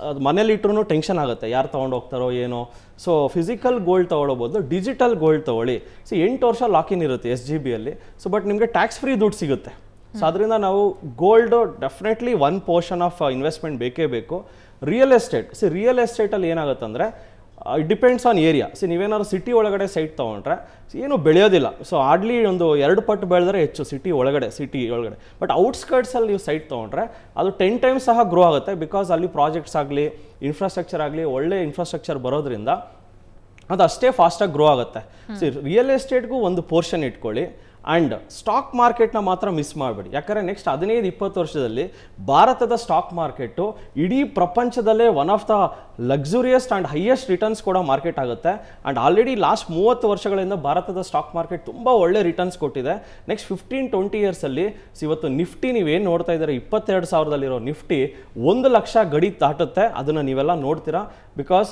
ಅದು ಮನೇಲಿ ಇಟ್ರೂ ಟೆನ್ಷನ್ ಆಗುತ್ತೆ ಯಾರು ತೊಗೊಂಡು ಹೋಗ್ತಾರೋ ಏನೋ ಸೊ ಫಿಸಿಕಲ್ ಗೋಲ್ಡ್ ತೊಗೊಳ್ಬೋದು ಡಿಜಿಟಲ್ ಗೋಲ್ಡ್ ತೊಗೊಳ್ಳಿ ಸೊ ಎಂಟು ವರ್ಷ ಲಾಕಿನ್ ಇರುತ್ತೆ ಎಸ್ ಜಿ ಬಿಯಲ್ಲಿ ಸೊ ಬಟ್ ನಿಮಗೆ ಟ್ಯಾಕ್ಸ್ ಫ್ರೀ ದುಡ್ಡು ಸಿಗುತ್ತೆ ಸೊ ಅದರಿಂದ ನಾವು gold definitely one portion of investment ಬೇಕೇ ಬೇಕು ರಿಯಲ್ ಎಸ್ಟೇಟ್ ಸಿ ರಿಯಲ್ ಎಸ್ಟೇಟಲ್ಲಿ ಏನಾಗುತ್ತೆ ಅಂದರೆ it depends on area so ನೀವೇನಾದ್ರು ಸಿಟಿ ಒಳಗಡೆ ಸೈಟ್ ತೊಗೊಂಡ್ರೆ ಏನು ಬೆಳೆಯೋದಿಲ್ಲ ಸೊ ಆಡ್ಲಿ ಒಂದು ಎರಡು ಪಟ್ಟು ಬೆಳೆದ್ರೆ ಹೆಚ್ಚು ಸಿಟಿ ಒಳಗಡೆ ಸಿಟಿ ಒಳಗಡೆ ಬಟ್ ಔಟ್ಸ್ಕರ್ಟ್ಸಲ್ಲಿ ನೀವು ಸೈಟ್ ತೊಗೊಂಡ್ರೆ ಅದು ಟೆನ್ ಟೈಮ್ಸ್ ಸಹ ಗ್ರೋ ಆಗುತ್ತೆ ಬಿಕಾಸ್ ಅಲ್ಲಿ ಪ್ರಾಜೆಕ್ಟ್ಸ್ ಆಗಲಿ ಇನ್ಫ್ರಾಸ್ಟ್ರಕ್ಚರ್ ಆಗಲಿ ಒಳ್ಳೆ ಇನ್ಫ್ರಾಸ್ಟ್ರಕ್ಚರ್ ಬರೋದ್ರಿಂದ ಅದು ಅಷ್ಟೇ ಫಾಸ್ಟಾಗಿ ಗ್ರೋ ಆಗುತ್ತೆ ಸೊ ರಿಯಲ್ ಎಸ್ಟೇಟ್ಗೂ ಒಂದು ಪೋರ್ಷನ್ ಇಟ್ಕೊಳ್ಳಿ ಆ್ಯಂಡ್ ಸ್ಟಾಕ್ ಮಾರ್ಕೆಟ್ನ ಮಾತ್ರ ಮಿಸ್ ಮಾಡಬೇಡಿ ಯಾಕಂದರೆ ನೆಕ್ಸ್ಟ್ ಹದಿನೈದು ಇಪ್ಪತ್ತು ವರ್ಷದಲ್ಲಿ ಭಾರತದ ಸ್ಟಾಕ್ ಮಾರ್ಕೆಟು ಇಡೀ ಪ್ರಪಂಚದಲ್ಲೇ one of the luxuriest and highest returns ಕೂಡ ಮಾರ್ಕೆಟ್ ಆಗುತ್ತೆ ಆ್ಯಂಡ್ ಆಲ್ರೆಡಿ ಲಾಸ್ಟ್ ಮೂವತ್ತು ವರ್ಷಗಳಿಂದ ಭಾರತದ ಸ್ಟಾಕ್ ಮಾರ್ಕೆಟ್ ತುಂಬ ಒಳ್ಳೆ ರಿಟರ್ನ್ಸ್ ಕೊಟ್ಟಿದೆ ನೆಕ್ಸ್ಟ್ ಫಿಫ್ಟೀನ್ ಟ್ವೆಂಟಿ ಇಯರ್ಸಲ್ಲಿ ಇವತ್ತು ನಿಫ್ಟಿ ನೀವೇನು ನೋಡ್ತಾ ಇದ್ದೀರ ಇಪ್ಪತ್ತೆರಡು ಸಾವಿರದಲ್ಲಿರೋ ನಿಫ್ಟಿ ಒಂದು ಲಕ್ಷ ಗಡಿ ದಾಟುತ್ತೆ ಅದನ್ನು ನೀವೆಲ್ಲ ನೋಡ್ತೀರಾ ಬಿಕಾಸ್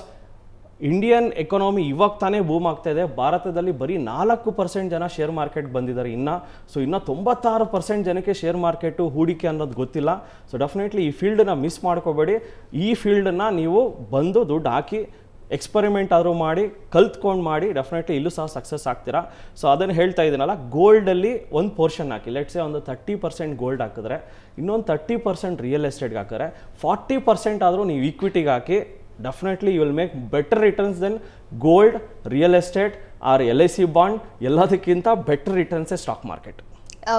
ಇಂಡಿಯನ್ ಎಕನಾಮಿ ಇವಾಗ ತಾನೇ ಬೂಮ್ ಆಗ್ತಾ ಇದೆ ಭಾರತದಲ್ಲಿ ಬರೀ ನಾಲ್ಕು ಪರ್ಸೆಂಟ್ ಜನ ಶೇರ್ ಮಾರ್ಕೆಟ್ ಬಂದಿದ್ದಾರೆ ಇನ್ನು ಸೊ ಇನ್ನೂ ತೊಂಬತ್ತಾರು ಪರ್ಸೆಂಟ್ ಜನಕ್ಕೆ ಶೇರ್ ಮಾರ್ಕೆಟು ಹೂಡಿಕೆ ಅನ್ನೋದು ಗೊತ್ತಿಲ್ಲ ಸೊ ಡೆಫಿನೆಟ್ಲಿ ಈ ಫೀಲ್ಡನ್ನ ಮಿಸ್ ಮಾಡ್ಕೋಬೇಡಿ ಈ ಫೀಲ್ಡನ್ನ ನೀವು ಬಂದು ದುಡ್ಡು ಹಾಕಿ ಎಕ್ಸ್ಪರಿಮೆಂಟ್ ಆದರೂ ಮಾಡಿ ಕಲ್ತ್ಕೊಂಡು ಮಾಡಿ ಡೆಫಿನೆಟ್ಲಿ ಇಲ್ಲೂ ಸಹ ಸಕ್ಸಸ್ ಆಗ್ತೀರಾ ಸೊ ಅದನ್ನು ಹೇಳ್ತಾ ಇದ್ದೀನಲ್ಲ ಗೋಲ್ಡಲ್ಲಿ ಒಂದು ಪೋರ್ಷನ್ ಹಾಕಿ ಲೆಟ್ಸೆ ಒಂದು ಥರ್ಟಿ ಪರ್ಸೆಂಟ್ ಗೋಲ್ಡ್ ಹಾಕಿದ್ರೆ ಇನ್ನೊಂದು ಥರ್ಟಿ ಪರ್ಸೆಂಟ್ ರಿಯಲ್ ಎಸ್ಟೇಟ್ಗೆ ಹಾಕಿದ್ರೆ ಫಾರ್ಟಿ ಪರ್ಸೆಂಟ್ ಆದರೂ ನೀವು ಈಕ್ವಿಟಿಗೆ ಹಾಕಿ definitely you will make better returns then gold real estate or L I C bond ಎಲ್ಲದಕ್ಕಿಂತ better returns stock market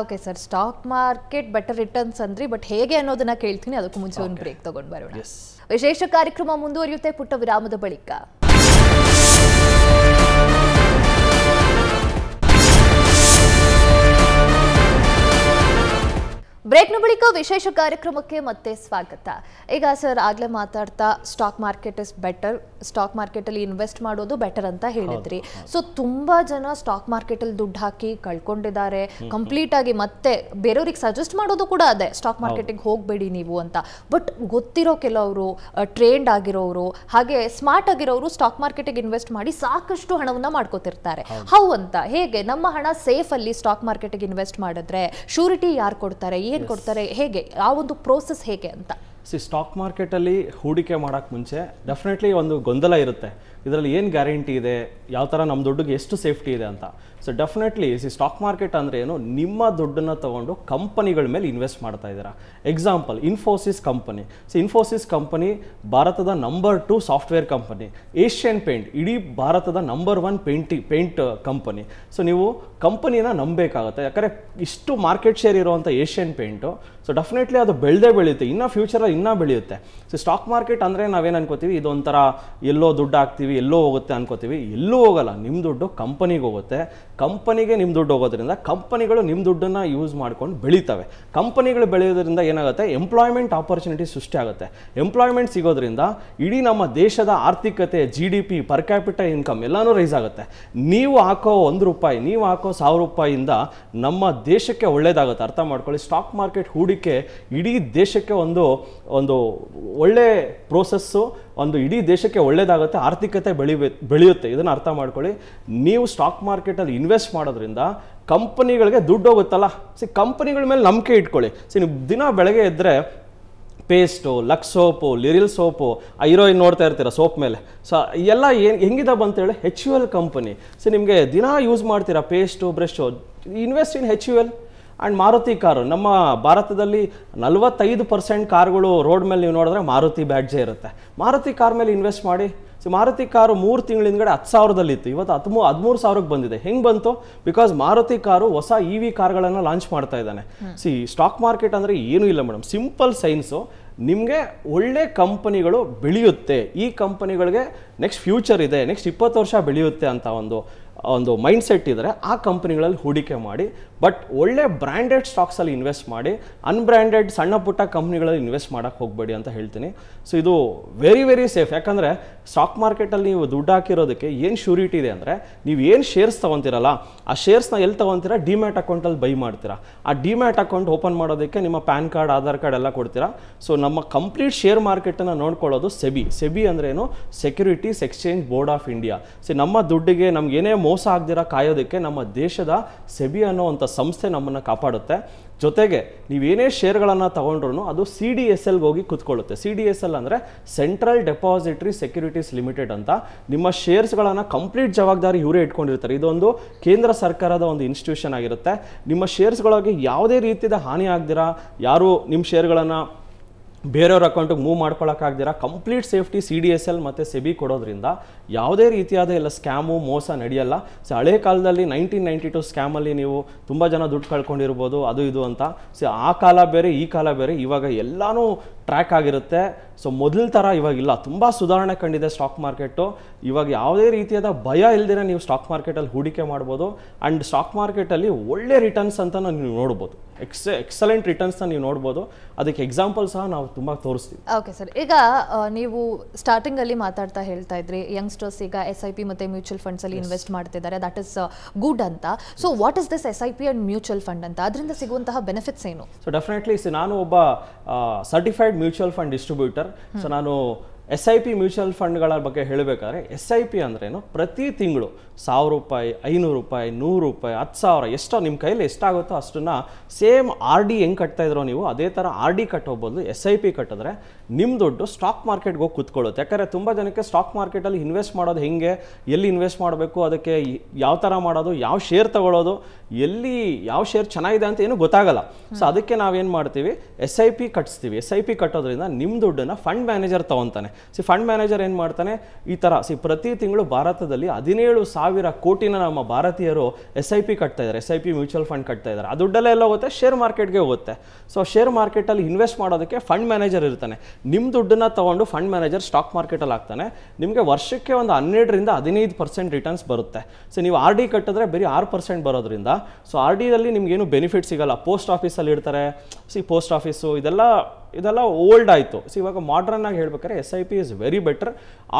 okay sir stock market better returns ಅಂದ್ರಿ but ಹೇಗೆ ಅನ್ನೋದನ್ನ ಕೇಳ್ತೀನಿ ಅದಕ್ಕೂ ಮುಂಚೆ ಒಂದು ಬ್ರೇಕ್ ತಗೊಂಡು ಬರೋಣ ವಿಶೇಷ ಕಾರ್ಯಕ್ರಮ ಮುಂದುವರಿಯುತ್ತೆ ಪುಟ್ಟ ವಿರಾಮದ ಬಳಿಕ ಬ್ರೇಕ್ನ ಬಳಿಕ ವಿಶೇಷ ಕಾರ್ಯಕ್ರಮಕ್ಕೆ ಮತ್ತೆ ಸ್ವಾಗತ ಈಗ ಸರ್ ಆಗ್ಲೇ ಮಾತಾಡ್ತಾ stock market is better stock market ಅಲ್ಲಿ ಇನ್ವೆಸ್ಟ್ ಮಾಡೋದು ಬೆಟರ್ ಅಂತ ಹೇಳಿದ್ರಿ ಸೊ ತುಂಬಾ ಜನ ಸ್ಟಾಕ್ ಮಾರ್ಕೆಟ್ ಅಲ್ಲಿ ದುಡ್ಡು ಹಾಕಿ ಕಳ್ಕೊಂಡಿದ್ದಾರೆ ಕಂಪ್ಲೀಟ್ ಆಗಿ ಮತ್ತೆ ಬೇರೆಯವ್ರಿಗೆ ಸಜೆಸ್ಟ್ ಮಾಡೋದು ಕೂಡ ಅದೇ ಸ್ಟಾಕ್ ಮಾರ್ಕೆಟಿಗೆ ಹೋಗಬೇಡಿ ನೀವು ಅಂತ ಬಟ್ ಗೊತ್ತಿರೋ ಕೆಲವರು ಟ್ರೇಂಡ್ ಆಗಿರೋರು ಹಾಗೆ ಸ್ಮಾರ್ಟ್ ಆಗಿರೋರು ಸ್ಟಾಕ್ ಮಾರ್ಕೆಟಿಗೆ ಇನ್ವೆಸ್ಟ್ ಮಾಡಿ ಸಾಕಷ್ಟು ಹಣವನ್ನ ಮಾಡ್ಕೋತಿರ್ತಾರೆ ಹೌ ಅಂತ ಹೇಗೆ ನಮ್ಮ ಹಣ ಸೇಫ್ ಅಲ್ಲಿ ಸ್ಟಾಕ್ ಮಾರ್ಕೆಟಿಗೆ ಇನ್ವೆಸ್ಟ್ ಮಾಡಿದ್ರೆ ಶೂರಿಟಿ ಯಾರು ಕೊಡ್ತಾರೆ ಕೊಡ್ತಾರೆ ಹೇಗೆ ಆ ಒಂದು ಪ್ರೋಸೆಸ್ ಹೇಗೆ ಅಂತ ಸಿ ಸ್ಟಾಕ್ ಮಾರ್ಕೆಟಲ್ಲಿ ಹೂಡಿಕೆ ಮಾಡೋಕ್ಕೆ ಮುಂಚೆ ಡೆಫಿನೆಟ್ಲಿ ಒಂದು ಗೊಂದಲ ಇರುತ್ತೆ ಇದರಲ್ಲಿ ಏನು ಗ್ಯಾರಂಟಿ ಇದೆ ಯಾವ ಥರ ನಮ್ಮ ದುಡ್ಡಿಗೆ ಎಷ್ಟು ಸೇಫ್ಟಿ ಇದೆ ಅಂತ so definitely see stock market ಅಂದರೆ ಏನು ನಿಮ್ಮ ದುಡ್ಡನ್ನು ತೊಗೊಂಡು ಕಂಪನಿಗಳ ಮೇಲೆ ಇನ್ವೆಸ್ಟ್ ಮಾಡ್ತಾ ಇದ್ದೀರಾ example Infosys company so Infosys company ಭಾರತದ number two software company Asian Paint ಇಡೀ ಭಾರತದ ನಂಬರ್ ಒನ್ ಪೇಂಟಿ ಪೇಂಟ್ ಕಂಪನಿ ಸೊ ನೀವು ಕಂಪನಿನ ನಂಬಬೇಕಾಗುತ್ತೆ ಯಾಕಂದರೆ ಇಷ್ಟು ಮಾರ್ಕೆಟ್ ಶೇರ್ ಇರುವಂಥ ಏಷ್ಯನ್ ಪೇಂಟು ಸೊ ಡೆಫಿನೆಟ್ಲಿ ಅದು ಬೆಳೆದೇ ಬೆಳೆಯುತ್ತೆ ಇನ್ನೂ ಫ್ಯೂಚರಲ್ಲಿ ಇನ್ನೂ ಬೆಳೆಯುತ್ತೆ ಸೊ ಸ್ಟಾಕ್ ಮಾರ್ಕೆಟ್ ಅಂದರೆ ನಾವೇನು ಅನ್ಕೋತೀವಿ ಇದೊಂಥರ ಎಲ್ಲೋ ದುಡ್ಡು ಹಾಕ್ತೀವಿ ಎಲ್ಲೋ ಹೋಗುತ್ತೆ ಅನ್ಕೋತೀವಿ ಎಲ್ಲೂ ಹೋಗಲ್ಲ ನಿಮ್ಮ ದುಡ್ಡು ಕಂಪನಿಗೆ ಹೋಗುತ್ತೆ ಕಂಪನಿಗೆ ನಿಮ್ಮ ದುಡ್ಡು ಹೋಗೋದ್ರಿಂದ ಕಂಪನಿಗಳು ನಿಮ್ಮ ದುಡ್ಡನ್ನು ಯೂಸ್ ಮಾಡ್ಕೊಂಡು ಬೆಳೀತವೆ ಕಂಪನಿಗಳು ಬೆಳೆಯೋದ್ರಿಂದ ಏನಾಗುತ್ತೆ ಎಂಪ್ಲಾಯ್ಮೆಂಟ್ ಆಪರ್ಚುನಿಟಿ ಸೃಷ್ಟಿ ಆಗುತ್ತೆ ಎಂಪ್ಲಾಯ್ಮೆಂಟ್ ಸಿಗೋದ್ರಿಂದ ಇಡೀ ನಮ್ಮ ದೇಶದ ಆರ್ಥಿಕತೆ G D P per capita income ಎಲ್ಲನೂ ರೈಸ್ ಆಗುತ್ತೆ ನೀವು ಹಾಕೋ ಒಂದು ರೂಪಾಯಿ ನೀವು ಹಾಕೋ ಸಾವಿರ ರೂಪಾಯಿಯಿಂದ ನಮ್ಮ ದೇಶಕ್ಕೆ ಒಳ್ಳೆಯದಾಗುತ್ತೆ ಅರ್ಥ ಮಾಡ್ಕೊಳ್ಳಿ ಸ್ಟಾಕ್ ಮಾರ್ಕೆಟ್ ಹೂಡಿಕೆ ಇಡೀ ದೇಶಕ್ಕೆ ಒಂದು ಒಂದು ಒಳ್ಳೆ ಪ್ರೋಸೆಸ್ಸು ಒಂದು ಇಡೀ ದೇಶಕ್ಕೆ ಒಳ್ಳೆಯದಾಗುತ್ತೆ ಆರ್ಥಿಕತೆ ಬೆಳಿಬೇ ಬೆಳೆಯುತ್ತೆ ಇದನ್ನು ಅರ್ಥ ಮಾಡ್ಕೊಳ್ಳಿ ನೀವು ಸ್ಟಾಕ್ ಮಾರ್ಕೆಟಲ್ಲಿ ಇನ್ವೆಸ್ಟ್ ಮಾಡೋದ್ರಿಂದ ಕಂಪನಿಗಳಿಗೆ ದುಡ್ಡು ಹೋಗುತ್ತಲ್ಲ ಸಿ ಕಂಪನಿಗಳ ಮೇಲೆ ನಂಬಿಕೆ ಇಟ್ಕೊಳ್ಳಿ ಸಿ ನೀವು ದಿನ ಬೆಳಗ್ಗೆ ಎದ್ದರೆ paste Lux soap Liril soap ಐರೋಯಿನ್ ನೋಡ್ತಾ ಇರ್ತೀರ ಸೋಪ್ ಮೇಲೆ ಸೊ ಎಲ್ಲ ಏನು ಹೆಂಗಿದೆ ಅಂತೇಳಿ H U L company so ನಿಮಗೆ ದಿನ ಯೂಸ್ ಮಾಡ್ತೀರಾ paste brush invest in H U L and Maruti car ನಮ್ಮ ಭಾರತದಲ್ಲಿ ನಲವತ್ತೈದು ಪರ್ಸೆಂಟ್ ಕಾರುಗಳು ರೋಡ್ ಮೇಲೆ ನೀವು ನೋಡಿದ್ರೆ ಮಾರುತಿ ಬ್ಯಾಡ್ಜೇ ಇರುತ್ತೆ ಮಾರುತಿ ಕಾರ್ ಮೇಲೆ ಇನ್ವೆಸ್ಟ್ ಮಾಡಿ ಸೊ ಮಾರುತಿ ಕಾರು ಮೂರು ಹಿಂದ್ಗಡೆ ಹತ್ತು ಸಾವಿರದಲ್ಲಿತ್ತು ಇವತ್ತು ಹತ್ಮೂ ಹದಿಮೂರು ಸಾವಿರಕ್ಕೆ ಬಂದಿದೆ ಹೆಂಗೆ ಬಂತು ಬಿಕಾಸ್ ಮಾರುತಿ ಕಾರು ಹೊಸ ಇ e ವಿ ಕಾರ್ಗಳನ್ನು ಲಾಂಚ್ ಮಾಡ್ತಾ ಇದ್ದಾನೆ ಸಿ ಸ್ಟಾಕ್ ಮಾರ್ಕೆಟ್ ಅಂದರೆ ಏನೂ ಇಲ್ಲ ಮೇಡಮ್ ಸಿಂಪಲ್ ಸೈನ್ಸು ನಿಮಗೆ ಒಳ್ಳೆ ಕಂಪನಿಗಳು ಬೆಳೆಯುತ್ತೆ ಈ ಕಂಪನಿಗಳಿಗೆ ನೆಕ್ಸ್ಟ್ ಫ್ಯೂಚರ್ ಇದೆ ನೆಕ್ಸ್ಟ್ ಇಪ್ಪತ್ತು ವರ್ಷ ಬೆಳೆಯುತ್ತೆ ಅಂತ ಒಂದು ಒಂದು ಮೈಂಡ್ಸೆಟ್ ಇದ್ದರೆ ಆ ಕಂಪ್ನಿಗಳಲ್ಲಿ ಹೂಡಿಕೆ ಮಾಡಿ ಬಟ್ ಒಳ್ಳೆ ಬ್ರ್ಯಾಂಡೆಡ್ ಸ್ಟಾಕ್ಸಲ್ಲಿ ಇನ್ವೆಸ್ಟ್ ಮಾಡಿ ಅನ್ಬ್ರ್ಯಾಂಡೆಡ್ ಸಣ್ಣ ಪುಟ್ಟ ಕಂಪ್ನಿಗಳಲ್ಲಿ ಇನ್ವೆಸ್ಟ್ ಮಾಡೋಕ್ಕೆ ಹೋಗಬೇಡಿ ಅಂತ ಹೇಳ್ತೀನಿ ಸೊ ಇದು ವೆರಿ ವೆರಿ ಸೇಫ್ ಯಾಕಂದರೆ ಸ್ಟಾಕ್ ಮಾರ್ಕೆಟಲ್ಲಿ ನೀವು ದುಡ್ಡು ಹಾಕಿರೋದಕ್ಕೆ ಏನು ಶ್ಯೂರಿಟಿ ಇದೆ ಅಂದರೆ ನೀವು ಏನು ಶೇರ್ಸ್ ತೊಗೊತೀರಲ್ಲ ಆ ಶೇರ್ಸ್ನ ಎಲ್ಲಿ ತೊಗೊತೀರಾ ಡಿಮ್ಯಾಟ್ ಅಕೌಂಟಲ್ಲಿ ಬೈ ಮಾಡ್ತೀರಾ ಆ ಡಿಮ್ಯಾಟ್ ಅಕೌಂಟ್ ಓಪನ್ ಮಾಡೋದಕ್ಕೆ ನಿಮ್ಮ ಪ್ಯಾನ್ ಕಾರ್ಡ್ ಆಧಾರ್ ಕಾರ್ಡ್ ಎಲ್ಲ ಕೊಡ್ತೀರಾ ಸೊ ನಮ್ಮ ಕಂಪ್ಲೀಟ್ ಶೇರ್ ಮಾರ್ಕೆಟನ್ನು ನೋಡ್ಕೊಳ್ಳೋದು ಸೆಬಿ ಸೆಬಿ ಅಂದ್ರೇನು securities exchange board of India so ನಮ್ಮ ದುಡ್ಡಿಗೆ ನಮ್ಗೆ ಏನೇ ಮೋಸ ಆಗದಿರ ಕಾಯೋದಕ್ಕೆ ನಮ್ಮ ದೇಶದ ಸೆಬಿ ಅನ್ನೋ ಅಂಥ ಸಂಸ್ಥೆ ನಮ್ಮನ್ನು ಕಾಪಾಡುತ್ತೆ ಜೊತೆಗೆ ನೀವೇನೇ ಶೇರ್ಗಳನ್ನು ತಗೊಂಡ್ರೂ ಅದು ಸಿ ಡಿ ಎಸ್ ಎಲ್ಗೆ ಹೋಗಿ ಕುತ್ಕೊಳ್ಳುತ್ತೆ ಸಿ ಡಿ ಎಸ್ ಎಲ್ ಅಂದರೆ ಸೆಂಟ್ರಲ್ ಡೆಪಾಸಿಟ್ರಿ ಸೆಕ್ಯೂರಿಟೀಸ್ ಲಿಮಿಟೆಡ್ ಅಂತ ನಿಮ್ಮ ಶೇರ್ಸ್ಗಳನ್ನು ಕಂಪ್ಲೀಟ್ ಜವಾಬ್ದಾರಿ ಇವರೇ ಇಟ್ಕೊಂಡಿರ್ತಾರೆ ಇದೊಂದು ಕೇಂದ್ರ ಸರ್ಕಾರದ ಒಂದು ಇನ್ಸ್ಟಿಟ್ಯೂಷನ್ ಆಗಿರುತ್ತೆ ನಿಮ್ಮ ಶೇರ್ಸ್ಗಳಿಗೆ ಯಾವುದೇ ರೀತಿಯ ಹಾನಿ ಆಗದಿರಾ ಯಾರು ನಿಮ್ಮ ಶೇರ್ಗಳನ್ನು ಬೇರೆಯವ್ರ ಅಕೌಂಟಿಗೆ ಮೂವ್ ಮಾಡ್ಕೊಳ್ಳೋಕ್ಕಾಗ್ದಿರ complete safety C D S L ಮತ್ತು ಸೆಬಿ ಕೊಡೋದ್ರಿಂದ ಯಾವುದೇ ರೀತಿಯಾದ ಎಲ್ಲ ಸ್ಕ್ಯಾಮು ಮೋಸ ನಡೆಯಲ್ಲ ಸೊ ಹಳೆ ಕಾಲದಲ್ಲಿ ನೈನ್ಟೀನ್ ನೈಂಟಿ ಟು ಸ್ಕ್ಯಾಮಲ್ಲಿ ನೀವು ತುಂಬ ಜನ ದುಡ್ಡು ಕಳ್ಕೊಂಡಿರ್ಬೋದು ಅದು ಇದು ಅಂತ ಸೊ ಆ ಕಾಲ ಬೇರೆ ಈ ಕಾಲ ಬೇರೆ ಇವಾಗ ಎಲ್ಲನೂ ಟ್ರ್ಯಾಕ್ ಆಗಿರುತ್ತೆ ಸೊ ಮೊದಲ ಥರ ಇವಾಗಿಲ್ಲ ತುಂಬ ಸುಧಾರಣೆ ಕಂಡಿದೆ ಸ್ಟಾಕ್ ಮಾರ್ಕೆಟು ಇವಾಗ ಯಾವುದೇ ರೀತಿಯಾದ ಭಯ ಇಲ್ಲದೇ ನೀವು ಸ್ಟಾಕ್ ಮಾರ್ಕೆಟಲ್ಲಿ ಹೂಡಿಕೆ ಮಾಡ್ಬೋದು ಆ್ಯಂಡ್ ಸ್ಟಾಕ್ ಮಾರ್ಕೆಟಲ್ಲಿ ಒಳ್ಳೆ ರಿಟರ್ನ್ಸ್ ಅಂತ ನೀವು ನೋಡ್ಬೋದು ಎಕ್ಸ್ ಎಕ್ಸಲೆಂಟ್ ರಿಟರ್ನ್ಸ್ನ ನೀವು ನೋಡ್ಬೋದು ಅದಕ್ಕೆ ಎಕ್ಸಾಂಪಲ್ ಸಹ ನಾವು ತುಂಬ ತೋರಿಸ್ತೀವಿ ಓಕೆ ಸರ್ ಈಗ ನೀವು ಸ್ಟಾರ್ಟಿಂಗಲ್ಲಿ ಮಾತಾಡ್ತಾ ಹೇಳ್ತಾ ಇದ್ರಿ ಯಂಗ್ಸ್ಟರ್ಸ್ ಈಗ ಎಸ್ ಐ ಪಿ ಮತ್ತು ಮ್ಯೂಚುವಲ್ ಫಂಡ್ಸಲ್ಲಿ ಇನ್ವೆಸ್ಟ್ ಮಾಡ್ತಿದ್ದಾರೆ ದಟ್ ಇಸ್ ಗುಡ್ ಅಂತ so what is this S I P and mutual fund ಅಂತ ಅದರಿಂದ ಸಿಗುವಂತಹ ಬೆನಿಫಿಟ್ಸ್ ಏನು ಸೊ ಡೆಫಿನೆಟ್ಲಿ ನಾನು ಒಬ್ಬ certified mutual fund distributor so ನಾನು ಎಸ್ ಐ ಪಿ ಮ್ಯೂಚುವಲ್ ಫಂಡ್ಗಳ ಬಗ್ಗೆ ಹೇಳಬೇಕಾದ್ರೆ ಎಸ್ ಐ ಪಿ ಅಂದ್ರೇನು ಪ್ರತಿ ತಿಂಗಳು ಸಾವಿರ ರೂಪಾಯಿ ಐನೂರು ರೂಪಾಯಿ ನೂರು ರೂಪಾಯಿ ಹತ್ತು ಸಾವಿರ ಎಷ್ಟೋ ನಿಮ್ಮ ಕೈಯಲ್ಲಿ ಎಷ್ಟಾಗುತ್ತೋ ಅಷ್ಟನ್ನು ಸೇಮ್ ಆರ್ ಡಿ ಹೆಂಗೆ ಕಟ್ತಾ ಇದ್ರೋ ನೀವು ಅದೇ ಥರ ಆರ್ ಡಿ ಕಟ್ಟೋ ಎಸ್ ಐ ಪಿ ಕಟ್ಟಿದ್ರೆ ನಿಮ್ಮ ದುಡ್ಡು ಸ್ಟಾಕ್ ಮಾರ್ಕೆಟ್ಗೆ ಹೋಗಿ ಕುತ್ಕೊಳ್ಳುತ್ತೆ ಯಾಕಂದರೆ ತುಂಬ ಜನಕ್ಕೆ ಸ್ಟಾಕ್ ಮಾರ್ಕೆಟಲ್ಲಿ ಇನ್ವೆಸ್ಟ್ ಮಾಡೋದು ಹೆಂಗೆ ಎಲ್ಲಿ ಇನ್ವೆಸ್ಟ್ ಮಾಡಬೇಕು ಅದಕ್ಕೆ ಯಾವ ಥರ ಮಾಡೋದು ಯಾವ ಶೇರ್ ತಗೊಳ್ಳೋದು ಎಲ್ಲಿ ಯಾವ ಶೇರ್ ಚೆನ್ನಾಗಿದೆ ಅಂತ ಏನು ಗೊತ್ತಾಗಲ್ಲ ಸೊ ಅದಕ್ಕೆ ನಾವೇನು ಮಾಡ್ತೀವಿ ಎಸ್ ಐ ಪಿ ಕಟ್ಸ್ತೀವಿ ಎಸ್ ಐ ಪಿ ಕಟ್ಟೋದ್ರಿಂದ ನಿಮ್ಮ ದುಡ್ಡನ್ನು ಫಂಡ್ ಮ್ಯಾನೇಜರ್ ತೊಗೊತಾನೆ ಸಿ ಫಂಡ್ ಮ್ಯಾನೇಜರ್ ಏನು ಮಾಡ್ತಾನೆ ಈ ಥರ ಸಿ ಪ್ರತಿ ತಿಂಗಳು ಭಾರತದಲ್ಲಿ ಹದಿನೇಳು ಸಾವಿರ ಕೋಟಿನ ನಮ್ಮ ಭಾರತೀಯರು ಎಸ್ ಐ ಪಿ ಕಟ್ತಾ ಇದ್ದಾರೆ S I P mutual fund ಕಟ್ತಾ ಇದ್ದಾರೆ ಆ ದುಡ್ಡಲ್ಲೇ ಎಲ್ಲ ಹೋಗುತ್ತೆ ಶೇರ್ ಮಾರ್ಕೆಟ್ಗೆ ಹೋಗುತ್ತೆ ಸೊ ಶೇರ್ ಮಾರ್ಕೆಟಲ್ಲಿ ಇನ್ವೆಸ್ಟ್ ಮಾಡೋದಕ್ಕೆ ಫಂಡ್ ಮ್ಯಾನೇಜರ್ ಇರ್ತಾನೆ ನಿಮ್ಮ ದುಡ್ಡನ್ನ ತೊಗೊಂಡು ಫಂಡ್ ಮ್ಯಾನೇಜರ್ ಸ್ಟಾಕ್ ಮಾರ್ಕೆಟಲ್ಲಿ ಹಾಕ್ತಾನೆ ನಿಮಗೆ ವರ್ಷಕ್ಕೆ ಒಂದು ಹನ್ನೆರಡರಿಂದ ಹದಿನೈದು ಪರ್ಸೆಂಟ್ ರಿಟರ್ನ್ಸ್ ಬರುತ್ತೆ ಸೊ ನೀವು ಆರ್ ಡಿ ಕಟ್ಟಿದ್ರೆ ಬರೀ ಆರು ಪರ್ಸೆಂಟ್ ಬರೋದ್ರಿಂದ ಸೊ ಆರ್ ಡಿ ನಿಮ್ಗೆ ಏನು ಬೆನಿಫಿಟ್ ಸಿಗಲ್ಲ ಪೋಸ್ಟ್ ಆಫೀಸಲ್ಲಿ ಇಡ್ತಾರೆ ಸಿ ಪೋಸ್ಟ್ ಆಫೀಸು ಇದೆಲ್ಲ ಇದೆಲ್ಲ ಓಲ್ಡ್ ಆಯಿತು ಸೊ ಇವಾಗ ಮಾಡ್ರನ್ ಆಗಿ ಹೇಳ್ಬೇಕಾದ್ರೆ S I P is very better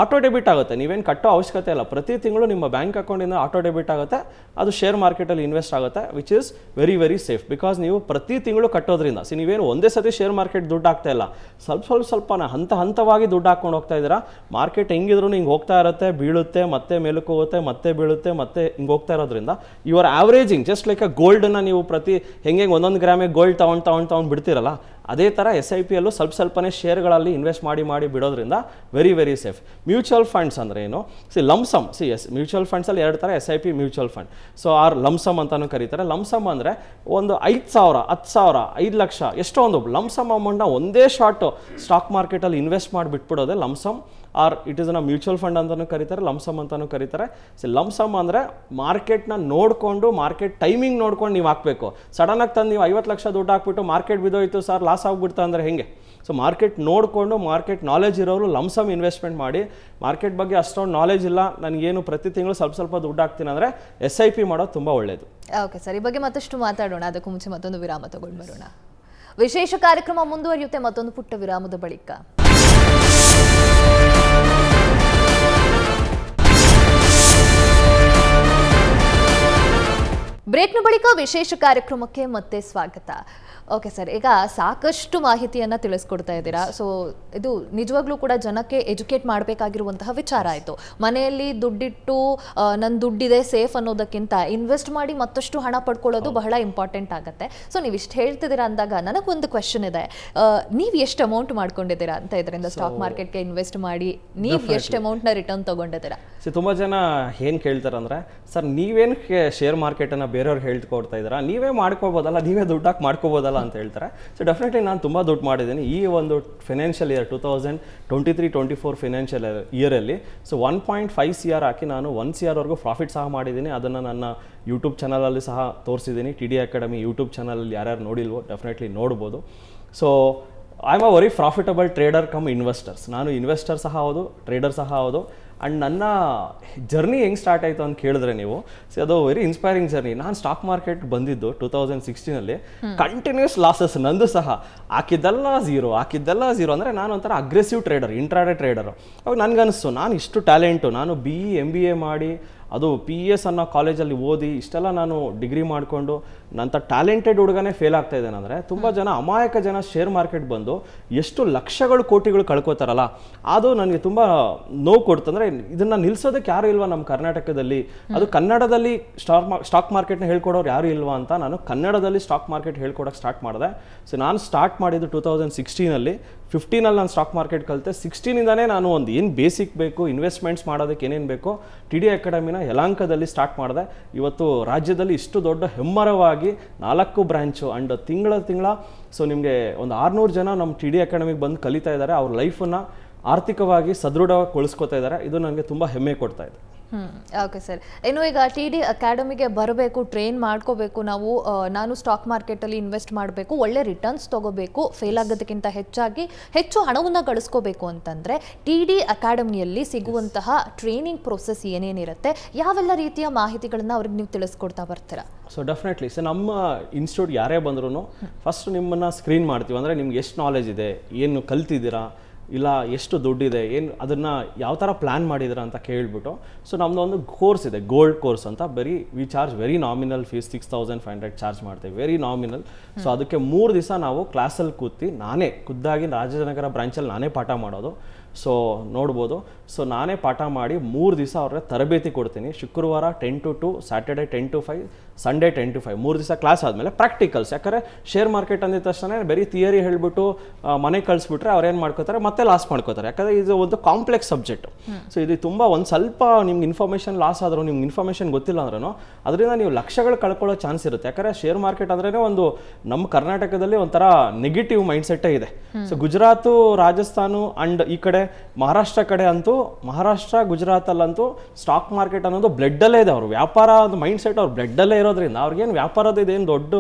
auto debit ಆಗುತ್ತೆ ನೀವೇನು ಕಟ್ಟೋ ಅವಶ್ಯಕತೆ ಇಲ್ಲ ಪ್ರತಿ ತಿಂಗಳು ನಿಮ್ಮ ಬ್ಯಾಂಕ್ ಅಕೌಂಟಿಂದ ಆಟೋ ಡೆಬಿಟ್ ಆಗುತ್ತೆ ಅದು ಶೇರ್ ಮಾರ್ಕೆಟಲ್ಲಿ ಇನ್ವೆಸ್ಟ್ ಆಗುತ್ತೆ which is very very safe because ನೀವು ಪ್ರತಿ ತಿಂಗಳು ಕಟ್ಟೋದ್ರಿಂದ ಸಿ ನೀವೇನು ಒಂದೇ ಸತಿ ಶೇರ್ ಮಾರ್ಕೆಟ್ ದುಡ್ಡು ಆಗ್ತಾ ಇಲ್ಲ ಸ್ವಲ್ಪ ಸ್ವಲ್ಪ ಸ್ವಲ್ಪನ ಹಂತ ಹಂತವಾಗಿ ದುಡ್ಡು ಹಾಕೊಂಡು ಹೋಗ್ತಾ ಇದ್ದೀರಾ ಮಾರ್ಕೆಟ್ ಹೆಂಗಿದ್ರು ಹಿಂಗೆ ಹೋಗ್ತಾ ಇರುತ್ತೆ ಬೀಳುತ್ತೆ ಮತ್ತೆ ಮೇಲಕ್ಕೆ ಹೋಗುತ್ತೆ ಮತ್ತೆ ಬೀಳುತ್ತೆ ಮತ್ತೆ ಹಿಂಗೆ ಹೋಗ್ತಾ ಇರೋದ್ರಿಂದ ಇವರ್ ಆವ್ರೇಜಿಂಗ್ ಜಸ್ಟ್ ಲೈಕ್ ಅ ಗೋಲ್ಡನ್ನು ನೀವು ಪ್ರತಿ ಹೆಂಗೆ ಒಂದೊಂದು ಗ್ರಾಮಿಗೆ ಗೋಲ್ಡ್ ತಗೊಂಡು ತಗೊಂಡು ತಗೊಂಡು ಬಿಡ್ತೀರಲ್ಲ ಅದೇ ಥರ ಎಸ್ ಐ ಪಿ ಸ್ವಲ್ಪ ಸ್ವಲ್ಪನೇ ಶೇರ್ಗಳಲ್ಲಿ ಇನ್ವೆಸ್ಟ್ ಮಾಡಿ ಮಾಡಿ ಬಿಡೋದ್ರಿಂದ very very safe mutual funds ಅಂದರೆ ಏನು ಸಿ ಲಮ್ಸಮ್ ಸಿ ಎಸ್ ಮ್ಯೂಚುವಲ್ ಫಂಡ್ಸಲ್ಲಿ ಎರಡು ಥರ S I P mutual fund so or lump sum ಅಂತಲೂ ಕರೀತಾರೆ ಲಮ್ಸಮ್ ಅಂದರೆ ಒಂದು ಐದು ಸಾವಿರ ಹತ್ತು ಸಾವಿರ ಐದು ಲಕ್ಷ ಎಷ್ಟೋ ಒಂದು ಲಮ್ಸಮ್ ಅಮೌಂಟ್ನ ಒಂದೇ ಶಾರ್ಟು ಸ್ಟಾಕ್ ಮಾರ್ಕೆಟಲ್ಲಿ ಇನ್ವೆಸ್ಟ್ ಮಾಡಿಬಿಟ್ಬಿಡೋದೇ lump sum or it is a mutual fund ಅಂತಲೂ ಕರೀತಾರೆ ಲಂಸಮ್ ಅಂತಲೂ ಕರೀತಾರೆ ಸೊ ಲಮ್ಸಮ್ ಅಂದರೆ ಮಾರ್ಕೆಟ್ನ ನೋಡಿಕೊಂಡು ಮಾರ್ಕೆಟ್ ಟೈಮಿಂಗ್ ನೋಡ್ಕೊಂಡು ನೀವು ಹಾಕಬೇಕು ಆಗಿ ತಂದು ನೀವು ಐವತ್ತು ಲಕ್ಷ ದುಡ್ಡು ಹಾಕ್ಬಿಟ್ಟು ಮಾರ್ಕೆಟ್ ಬಿದ್ದೋಯ್ತು ಸರ್ ಲಾಸ್ ಆಗಿಬಿಡ್ತಾ ಅಂದರೆ ಹೆಂಗೆ ಸೊ ಮಾರ್ಕೆಟ್ ನೋಡಿಕೊಂಡು ಮಾರ್ಕೆಟ್ ನಾಲೆಜ್ ಇರೋರು ಲಮ್ಸಮ್ ಇನ್ವೆಸ್ಟ್ಮೆಂಟ್ ಮಾಡಿ ಮಾರ್ಕೆಟ್ ಬಗ್ಗೆ ಅಷ್ಟೊಂದು ನಾಲೆಜ್ ಇಲ್ಲ ನನಗೇನು ಪ್ರತಿ ತಿಂಗಳು ಸ್ವಲ್ಪ ಸ್ವಲ್ಪ ದುಡ್ಡು ಹಾಕ್ತೀನಿ ಅಂದರೆ ಎಸ್ ಐ ಪಿ ಮಾಡೋದು ತುಂಬ ಒಳ್ಳೆಯದು ಓಕೆ ಸರ್ ಈ ಬಗ್ಗೆ ಮತ್ತಷ್ಟು ಮಾತಾಡೋಣ ಅದಕ್ಕೂ ಮುಂಚೆ ಮತ್ತೊಂದು ವಿರಾಮ ತಗೊಂಡು ಬರೋಣ ವಿಶೇಷ ಕಾರ್ಯಕ್ರಮ ಮುಂದುವರಿಯುತ್ತೆ ಮತ್ತೊಂದು ಪುಟ್ಟ ವಿರಾಮದ ಬಳಿಕ ಬ್ರೇಕ್ನ ಬಳಿಕ ವಿಶೇಷ ಕಾರ್ಯಕ್ರಮಕ್ಕೆ ಮತ್ತೆ ಸ್ವಾಗತ ಓಕೆ ಸರ್ ಈಗ ಸಾಕಷ್ಟು ಮಾಹಿತಿಯನ್ನು ತಿಳಿಸ್ಕೊಡ್ತಾ ಇದ್ದೀರಾ ಸೊ ಇದು ನಿಜವಾಗ್ಲೂ ಕೂಡ ಜನಕ್ಕೆ ಎಜುಕೇಟ್ ಮಾಡಬೇಕಾಗಿರುವಂತಹ ವಿಚಾರ ಆಯಿತು ಮನೆಯಲ್ಲಿ ದುಡ್ಡಿಟ್ಟು ನನ್ನ ದುಡ್ಡಿದೆ ಸೇಫ್ ಅನ್ನೋದಕ್ಕಿಂತ ಇನ್ವೆಸ್ಟ್ ಮಾಡಿ ಮತ್ತಷ್ಟು ಹಣ ಪಡ್ಕೊಳ್ಳೋದು ಬಹಳ ಇಂಪಾರ್ಟೆಂಟ್ ಆಗುತ್ತೆ ಸೊ ನೀವು ಇಷ್ಟು ಹೇಳ್ತಿದ್ದೀರಾ ಅಂದಾಗ ನನಗೊಂದು ಕ್ವಶನ್ ಇದೆ ನೀವು ಎಷ್ಟು ಅಮೌಂಟ್ ಮಾಡ್ಕೊಂಡಿದ್ದೀರಾ ಅಂತ ಇದರಿಂದ ಸ್ಟಾಕ್ ಮಾರ್ಕೆಟ್ಗೆ ಇನ್ವೆಸ್ಟ್ ಮಾಡಿ ನೀವು ಎಷ್ಟು ಅಮೌಂಟ್ನ ರಿಟರ್ನ್ ತೊಗೊಂಡಿದ್ದೀರಾ ಸೊ ತುಂಬ ಜನ ಏನು ಕೇಳ್ತಾರಂದ್ರೆ ಸರ್ ನೀವೇನು ಶೇರ್ ಮಾರ್ಕೆಟನ್ನು ಬೇರೆಯವ್ರು ಹೇಳ್ಕೊಡ್ತಾ ಇದ್ದೀರಾ ನೀವೇ ಮಾಡ್ಕೋಬೋದಲ್ಲ ನೀವೇ ದುಡ್ಡಾಕಿ ಮಾಡ್ಕೋಬೋದಲ್ಲ ಅಂತ ಹೇಳ್ತಾರೆ ಸೊ ಡೆಫಿನೆಟ್ಲಿ ನಾನು ತುಂಬ ದುಡ್ಡು ಮಾಡಿದ್ದೀನಿ ಈ ಒಂದು financial year two thousand twenty three twenty four financial ಇಯರಲ್ಲಿ so one point five C R ಹಾಕಿ ನಾನು ಒನ್ ಸಿ ಆರ್ವರೆಗೂ ಪ್ರಾಫಿಟ್ ಸಹ ಮಾಡಿದ್ದೀನಿ ಅದನ್ನು ನನ್ನ ಯೂಟ್ಯೂಬ್ ಚಾನಲಲ್ಲಿ ಸಹ ತೋರಿಸಿದ್ದೀನಿ ಟಿ ಡಿ ಅಕಾಡೆಮಿ ಯೂಟ್ಯೂಬ್ ಚಾನಲಲ್ಲಿ ಯಾರ್ಯಾರು ನೋಡಿಲ್ವೋ ಡೆಫಿನೆಟ್ಲಿ ನೋಡ್ಬೋದು so I am a very profitable trader come investors ನಾನು ಇನ್ವೆಸ್ಟರ್ ಸಹ ಹೌದು ಟ್ರೇಡರ್ ಸಹ ಹೌದು ಆ್ಯಂಡ್ ನನ್ನ ಜರ್ನಿ ಹೆಂಗೆ ಸ್ಟಾರ್ಟ್ ಆಯಿತು ಅಂತ ಕೇಳಿದ್ರೆ ನೀವು ಸೊ ಅದು ವೆರಿ ಇನ್ಸ್ಪೈರಿಂಗ್ ಜರ್ನಿ ನಾನು ಸ್ಟಾಕ್ ಮಾರ್ಕೆಟ್ ಬಂದಿದ್ದು ಟೂ ತೌಸಂಡ್ ಸಿಕ್ಸ್ಟೀನಲ್ಲಿ ಕಂಟಿನ್ಯೂಸ್ ಲಾಸಸ್ ನಂದು ಸಹ ಹಾಕಿದ್ದೆಲ್ಲ ಝೀರೋ ಹಾಕಿದ್ದೆಲ್ಲ ಝೀರೋ ಅಂದರೆ ನಾನು ಒಂಥರ ಅಗ್ರೆಸಿವ್ ಟ್ರೇಡರ್ ಇಂಟ್ರಾಡೆ ಟ್ರೇಡರು ಅವಾಗ ನನಗನ್ನಿಸ್ತು ನಾನು ಇಷ್ಟು ಟ್ಯಾಲೆಂಟು ನಾನು B E M B A ಮಾಡಿ ಅದು ಪಿ ಇ ಎಸ್ ಅನ್ನೋ ಕಾಲೇಜಲ್ಲಿ ಓದಿ ಇಷ್ಟೆಲ್ಲ ನಾನು ಡಿಗ್ರಿ ಮಾಡಿಕೊಂಡು ನಂತರ ಟ್ಯಾಲೆಂಟೆಡ್ ಹುಡುಗನೇ ಫೇಲ್ ಆಗ್ತಾ ಇದ್ದೇನೆ ಅಂದರೆ ತುಂಬ ಜನ ಅಮಾಯಕ ಜನ ಶೇರ್ ಮಾರ್ಕೆಟ್ ಬಂದು ಎಷ್ಟು ಲಕ್ಷಗಳು ಕೋಟಿಗಳು ಕಳ್ಕೊತಾರಲ್ಲ ಅದು ನನಗೆ ತುಂಬ ನೋವು ಕೊಡ್ತಂದರೆ ಇದನ್ನು ನಿಲ್ಲಿಸೋದಕ್ಕೆ ಯಾರು ಇಲ್ವಾ ನಮ್ಮ ಕರ್ನಾಟಕದಲ್ಲಿ ಅದು ಕನ್ನಡದಲ್ಲಿ ಸ್ಟಾಕ್ ಮಾ ಸ್ಟಾಕ್ ಮಾರ್ಕೆಟ್ನ ಹೇಳ್ಕೊಡೋರು ಯಾರು ಇಲ್ವಾ ಅಂತ ನಾನು ಕನ್ನಡದಲ್ಲಿ ಸ್ಟಾಕ್ ಮಾರ್ಕೆಟ್ ಹೇಳ್ಕೊಡೋಕ್ಕೆ ಸ್ಟಾರ್ಟ್ ಮಾಡಿದೆ ಸೊ ನಾನು ಸ್ಟಾರ್ಟ್ ಮಾಡಿದ್ದು ಟೂ ತೌಸಂಡ್ ಸಿಕ್ಸ್ಟೀನಲ್ಲಿ ಫಿಫ್ಟೀನಲ್ಲಿ ನಾನು ಸ್ಟಾಕ್ ಮಾರ್ಕೆಟ್ ಕಲಿತೆ ಸಿಕ್ಸ್ಟೀನಿಂದನೇ ನಾನು ಒಂದು ಏನು ಬೇಸಿಕ್ ಬೇಕು ಇನ್ವೆಸ್ಟ್ಮೆಂಟ್ಸ್ ಮಾಡೋದಕ್ಕೆ ಏನೇನು ಬೇಕೋ ಟಿ ಡಿ ಅಕಾಡೆಮಿನ ಯಲಾಂಕದಲ್ಲಿ ಸ್ಟಾರ್ಟ್ ಮಾಡಿದೆ ಇವತ್ತು ರಾಜ್ಯದಲ್ಲಿ ಇಷ್ಟು ದೊಡ್ಡ ಹೆಮ್ಮರವಾಗಿ ನಾಲ್ಕು ಬ್ರ್ಯಾಂಚು ಆ್ಯಂಡ್ ತಿಂಗಳ ತಿಂಗಳ ಸೊ ನಿಮಗೆ ಒಂದು ಆರುನೂರು ಜನ ನಮ್ಮ ಟಿ ಡಿ ಅಕಾಡೆಮಿಗೆ ಬಂದು ಕಲಿತಾ ಇದ್ದಾರೆ ಅವ್ರ ಲೈಫನ್ನು ಆರ್ಥಿಕವಾಗಿ ಸದೃಢಗೊಳಿಸ್ಕೋತಾ ಇದ್ದಾರೆ ಇದು ನನಗೆ ತುಂಬ ಹೆಮ್ಮೆ ಕೊಡ್ತಾ ಇದೆ ಹ್ಞೂ ಓಕೆ ಸರ್ ಏನು ಈಗ ಟಿ ಡಿ ಅಕಾಡೆಮಿಗೆ ಬರಬೇಕು ಟ್ರೈನ್ ಮಾಡ್ಕೋಬೇಕು ನಾವು ನಾನು ಸ್ಟಾಕ್ ಮಾರ್ಕೆಟಲ್ಲಿ ಇನ್ವೆಸ್ಟ್ ಮಾಡಬೇಕು ಒಳ್ಳೆ ರಿಟರ್ನ್ಸ್ ತೊಗೋಬೇಕು ಫೇಲ್ ಆಗೋದಕ್ಕಿಂತ ಹೆಚ್ಚಾಗಿ ಹೆಚ್ಚು ಹಣವನ್ನು ಗಳಿಸ್ಕೋಬೇಕು ಅಂತಂದರೆ ಟಿ ಡಿ ಅಕಾಡೆಮಿಯಲ್ಲಿ ಸಿಗುವಂತಹ ಟ್ರೈನಿಂಗ್ ಪ್ರೊಸೆಸ್ ಏನೇನಿರುತ್ತೆ ಯಾವೆಲ್ಲ ರೀತಿಯ ಮಾಹಿತಿಗಳನ್ನು ಅವ್ರಿಗೆ ನೀವು ತಿಳಿಸ್ಕೊಡ್ತಾ ಬರ್ತೀರಾ ಸೊ ಡೆಫಿನೆಟ್ಲಿ ಸೊ ನಮ್ಮ ಇನ್ಸ್ಟಿಟ್ಯೂಟ್ ಯಾರೇ ಬಂದ್ರೂ ಫಸ್ಟ್ ನಿಮ್ಮನ್ನು ಸ್ಕ್ರೀನ್ ಮಾಡ್ತೀವಿ ಅಂದರೆ ನಿಮ್ಗೆ ಎಷ್ಟು ನಾಲೆಜ್ ಇದೆ ಏನು ಕಲ್ತಿದ್ದೀರಾ ಇಲ್ಲ ಎಷ್ಟು ದುಡ್ಡಿದೆ ಏನು ಅದನ್ನು ಯಾವ ಥರ ಪ್ಲ್ಯಾನ್ ಮಾಡಿದ್ರ ಅಂತ ಕೇಳಿಬಿಟ್ಟು ಸೊ ನಮ್ಮದು ಒಂದು ಕೋರ್ಸ್ ಇದೆ ಗೋಲ್ಡ್ ಕೋರ್ಸ್ ಅಂತ ಬರೀ we charge very nominal fees six thousand five hundred charge ಮಾಡ್ತೀವಿ ವೆರಿ ನಾಮಿನಲ್ ಸೊ ಅದಕ್ಕೆ ಮೂರು ದಿವಸ ನಾವು ಕ್ಲಾಸಲ್ಲಿ ಕೂತಿ ನಾನೇ ಖುದ್ದಾಗಿ ರಾಜನಗರ ಬ್ರಾಂಚಲ್ಲಿ ನಾನೇ ಪಾಠ ಮಾಡೋದು ಸೊ ನೋಡ್ಬೋದು ಸೊ ನಾನೇ ಪಾಠ ಮಾಡಿ ಮೂರು ದಿವಸ ಅವ್ರಿಗೆ ತರಬೇತಿ ಕೊಡ್ತೀನಿ ಶುಕ್ರವಾರ ten to two Saturday ten to five Sunday ten to five ಮೂರು ದಿವಸ ಕ್ಲಾಸ್ ಆದಮೇಲೆ ಪ್ರಾಕ್ಟಿಕಲ್ಸ್ ಯಾಕಂದರೆ ಶೇರ್ ಮಾರ್ಕೆಟ್ ಅಂದಿದ ತಕ್ಷಣ ಬರೀ ಥಿಯರಿ ಹೇಳಿಬಿಟ್ಟು ಮನೆ ಕಳಿಸ್ಬಿಟ್ರೆ ಅವ್ರೇನು ಮಾಡ್ಕೋತಾರೆ ಮತ್ತೆ ಲಾಸ್ ಮಾಡ್ಕೋತಾರೆ ಯಾಕಂದರೆ ಇದು ಒಂದು ಕಾಂಪ್ಲೆಕ್ಸ್ ಸಬ್ಜೆಕ್ಟ್ ಸೊ ಇದು ತುಂಬ ಒಂದು ಸ್ವಲ್ಪ ನಿಮ್ಗೆ ಇನ್ಫಾರ್ಮೇಷನ್ ಲಾಸ್ ಆದರೂ ನಿಮ್ಗೆ ಇನ್ಫಾರ್ಮೇಷನ್ ಗೊತ್ತಿಲ್ಲ ಅಂದ್ರೂ ಅದರಿಂದ ನೀವು ಲಕ್ಷಗಳು ಕಳ್ಕೊಳ್ಳೋ ಚಾನ್ಸ್ ಇರುತ್ತೆ ಯಾಕಂದರೆ ಶೇರ್ ಮಾರ್ಕೆಟ್ ಅಂದ್ರೆ ಒಂದು ನಮ್ಮ ಕರ್ನಾಟಕದಲ್ಲಿ ಒಂಥರ ನೆಗೆಟಿವ್ ಮೈಂಡ್ಸೆಟ್ಟೇ ಇದೆ ಸೊ ಗುಜರಾತು ರಾಜಸ್ಥಾನು ಅಂಡ್ ಈ ಕಡೆ ಮಹಾರಾಷ್ಟ್ರ ಕಡೆ ಅಂತೂ ಮಹಾರಾಷ್ಟ್ರ ಗುಜರಾತಲ್ಲಂತೂ ಸ್ಟಾಕ್ ಮಾರ್ಕೆಟ್ ಅನ್ನೋದು ಬ್ಲಡ್ಡಲ್ಲೇ ಇದೆ ಅವರು ವ್ಯಾಪಾರ ಅದು ಮೈಂಡ್ ಸೆಟ್ ಅವ್ರು ಬ್ಲಡ್ಡಲ್ಲೇ ಇರೋದ್ರಿಂದ ಅವ್ರಿಗೇನು ವ್ಯಾಪಾರದ ಇದೇನು ದೊಡ್ಡ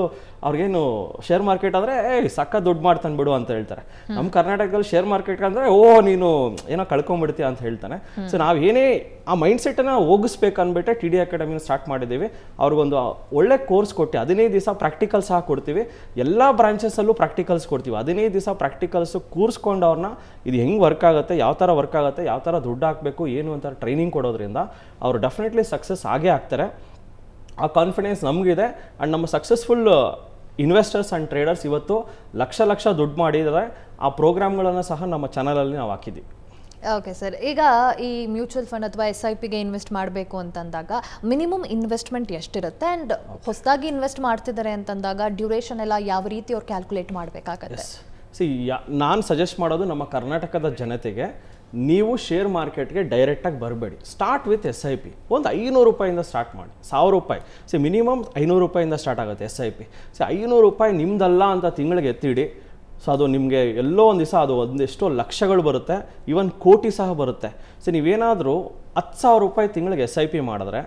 ಅವ್ರಿಗೇನು ಶೇರ್ ಮಾರ್ಕೆಟ್ ಆದರೆ ಏ ಸಕ್ಕ ದುಡ್ಡು ಮಾಡ್ತಾನೆ ಬಿಡು ಅಂತ ಹೇಳ್ತಾರೆ ನಮ್ಮ ಕರ್ನಾಟಕದಲ್ಲಿ ಶೇರ್ ಮಾರ್ಕೆಟ್ ಅಂದರೆ ಓ ನೀನು ಏನೋ ಕಳ್ಕೊಂಡ್ಬಿಡ್ತೀಯ ಅಂತ ಹೇಳ್ತಾನೆ ಸೊ ನಾವು ಏನೇ ಆ ಮೈಂಡ್ ಸೆಟ್ಟನ್ನು ಹೋಗಿಸ್ಬೇಕು ಟಿ ಡಿ ಅಕಾಡೆಮಿನ ಸ್ಟಾರ್ಟ್ ಮಾಡಿದ್ದೀವಿ ಅವ್ರಿಗೊಂದು ಒಳ್ಳೆ ಕೋರ್ಸ್ ಕೊಟ್ಟು ಹದಿನೈದು ದಿವಸ ಪ್ರಾಕ್ಟಿಕಲ್ಸ್ ಸಹ ಕೊಡ್ತೀವಿ ಎಲ್ಲ ಬ್ರಾಂಚಸ್ಸಲ್ಲೂ ಪ್ರಾಕ್ಟಿಕಲ್ಸ್ ಕೊಡ್ತೀವಿ ಹದಿನೈದು ದಿವಸ ಪ್ರಾಕ್ಟಿಕಲ್ಸ್ ಕೂರಿಸ್ಕೊಂಡು ಅವ್ರನ್ನ ಇದು ಹೆಂಗೆ ವರ್ಕ್ ಆಗುತ್ತೆ ಯಾವ ಥರ ವರ್ಕ್ ಆಗುತ್ತೆ ಯಾವ ಥರ ದುಡ್ಡು ಹಾಕಬೇಕು ಏನು ಅಂತ ಟ್ರೈನಿಂಗ್ ಕೊಡೋದ್ರಿಂದ ಅವರು ಡೆಫಿನೆಟ್ಲಿ ಸಕ್ಸಸ್ ಆಗೇ ಆಗ್ತಾರೆ ಆ ಕಾನ್ಫಿಡೆನ್ಸ್ ನಮಗಿದೆ ಆ್ಯಂಡ್ ನಮ್ಮ ಸಕ್ಸಸ್ಫುಲ್ ಇನ್ವೆಸ್ಟರ್ಸ್ ಆ್ಯಂಡ್ ಟ್ರೇಡರ್ಸ್ ಇವತ್ತು ಲಕ್ಷ ಲಕ್ಷ ದುಡ್ಡು ಮಾಡಿದರೆ ಆ ಪ್ರೋಗ್ರಾಮ್ಗಳನ್ನು ಸಹ ನಮ್ಮ ಚಾನಲಲ್ಲಿ ನಾವು ಹಾಕಿದ್ವಿ ಓಕೆ ಸರ್ ಈಗ ಈ ಮ್ಯೂಚುವಲ್ ಫಂಡ್ ಅಥವಾ ಎಸ್ ಐ ಪಿಗೆ ಇನ್ವೆಸ್ಟ್ ಮಾಡಬೇಕು ಅಂತಂದಾಗ ಮಿನಿಮಮ್ ಇನ್ವೆಸ್ಟ್ಮೆಂಟ್ ಎಷ್ಟಿರುತ್ತೆ ಆ್ಯಂಡ್ ಹೊಸದಾಗಿ ಇನ್ವೆಸ್ಟ್ ಮಾಡ್ತಿದ್ದಾರೆ ಅಂತಂದಾಗ ಡ್ಯೂರೇಷನ್ ಎಲ್ಲ ಯಾವ ರೀತಿ ಅವ್ರು ಕ್ಯಾಲ್ಕುಲೇಟ್ ಮಾಡಬೇಕಾಗತ್ತೆ ಸಿ ನಾನು ಸಜೆಸ್ಟ್ ಮಾಡೋದು ನಮ್ಮ ಕರ್ನಾಟಕದ ಜನತೆಗೆ ನೀವು ಶೇರ್ ಮಾರ್ಕೆಟ್ಗೆ ಡೈರೆಕ್ಟಾಗಿ ಬರಬೇಡಿ start with S I P ಒಂದು ಐನೂರು ರೂಪಾಯಿಂದ ಸ್ಟಾರ್ಟ್ ಮಾಡಿ ಸಾವಿರ ರೂಪಾಯಿ ಸೊ ಮಿನಿಮಮ್ ಐನೂರು ರೂಪಾಯಿಂದ ಸ್ಟಾರ್ಟ್ ಆಗುತ್ತೆ ಎಸ್ ಐ ಪಿ ಸೊ ಐನೂರು ರೂಪಾಯಿ ನಿಮ್ಮದಲ್ಲ ಅಂತ ತಿಂಗಳಿಗೆ ಎತ್ತಿಡಿ ಸೊ ಅದು ನಿಮಗೆ ಎಲ್ಲೋ ಒಂದು ದಿವಸ ಅದು ಒಂದೆಷ್ಟೋ ಲಕ್ಷಗಳು ಬರುತ್ತೆ ಈವನ್ ಕೋಟಿ ಸಹ ಬರುತ್ತೆ ಸೊ ನೀವೇನಾದರೂ ಹತ್ತು ಸಾವಿರ ರೂಪಾಯಿ ತಿಂಗಳಿಗೆ ಎಸ್ ಐ ಪಿ ಮಾಡಿದ್ರೆ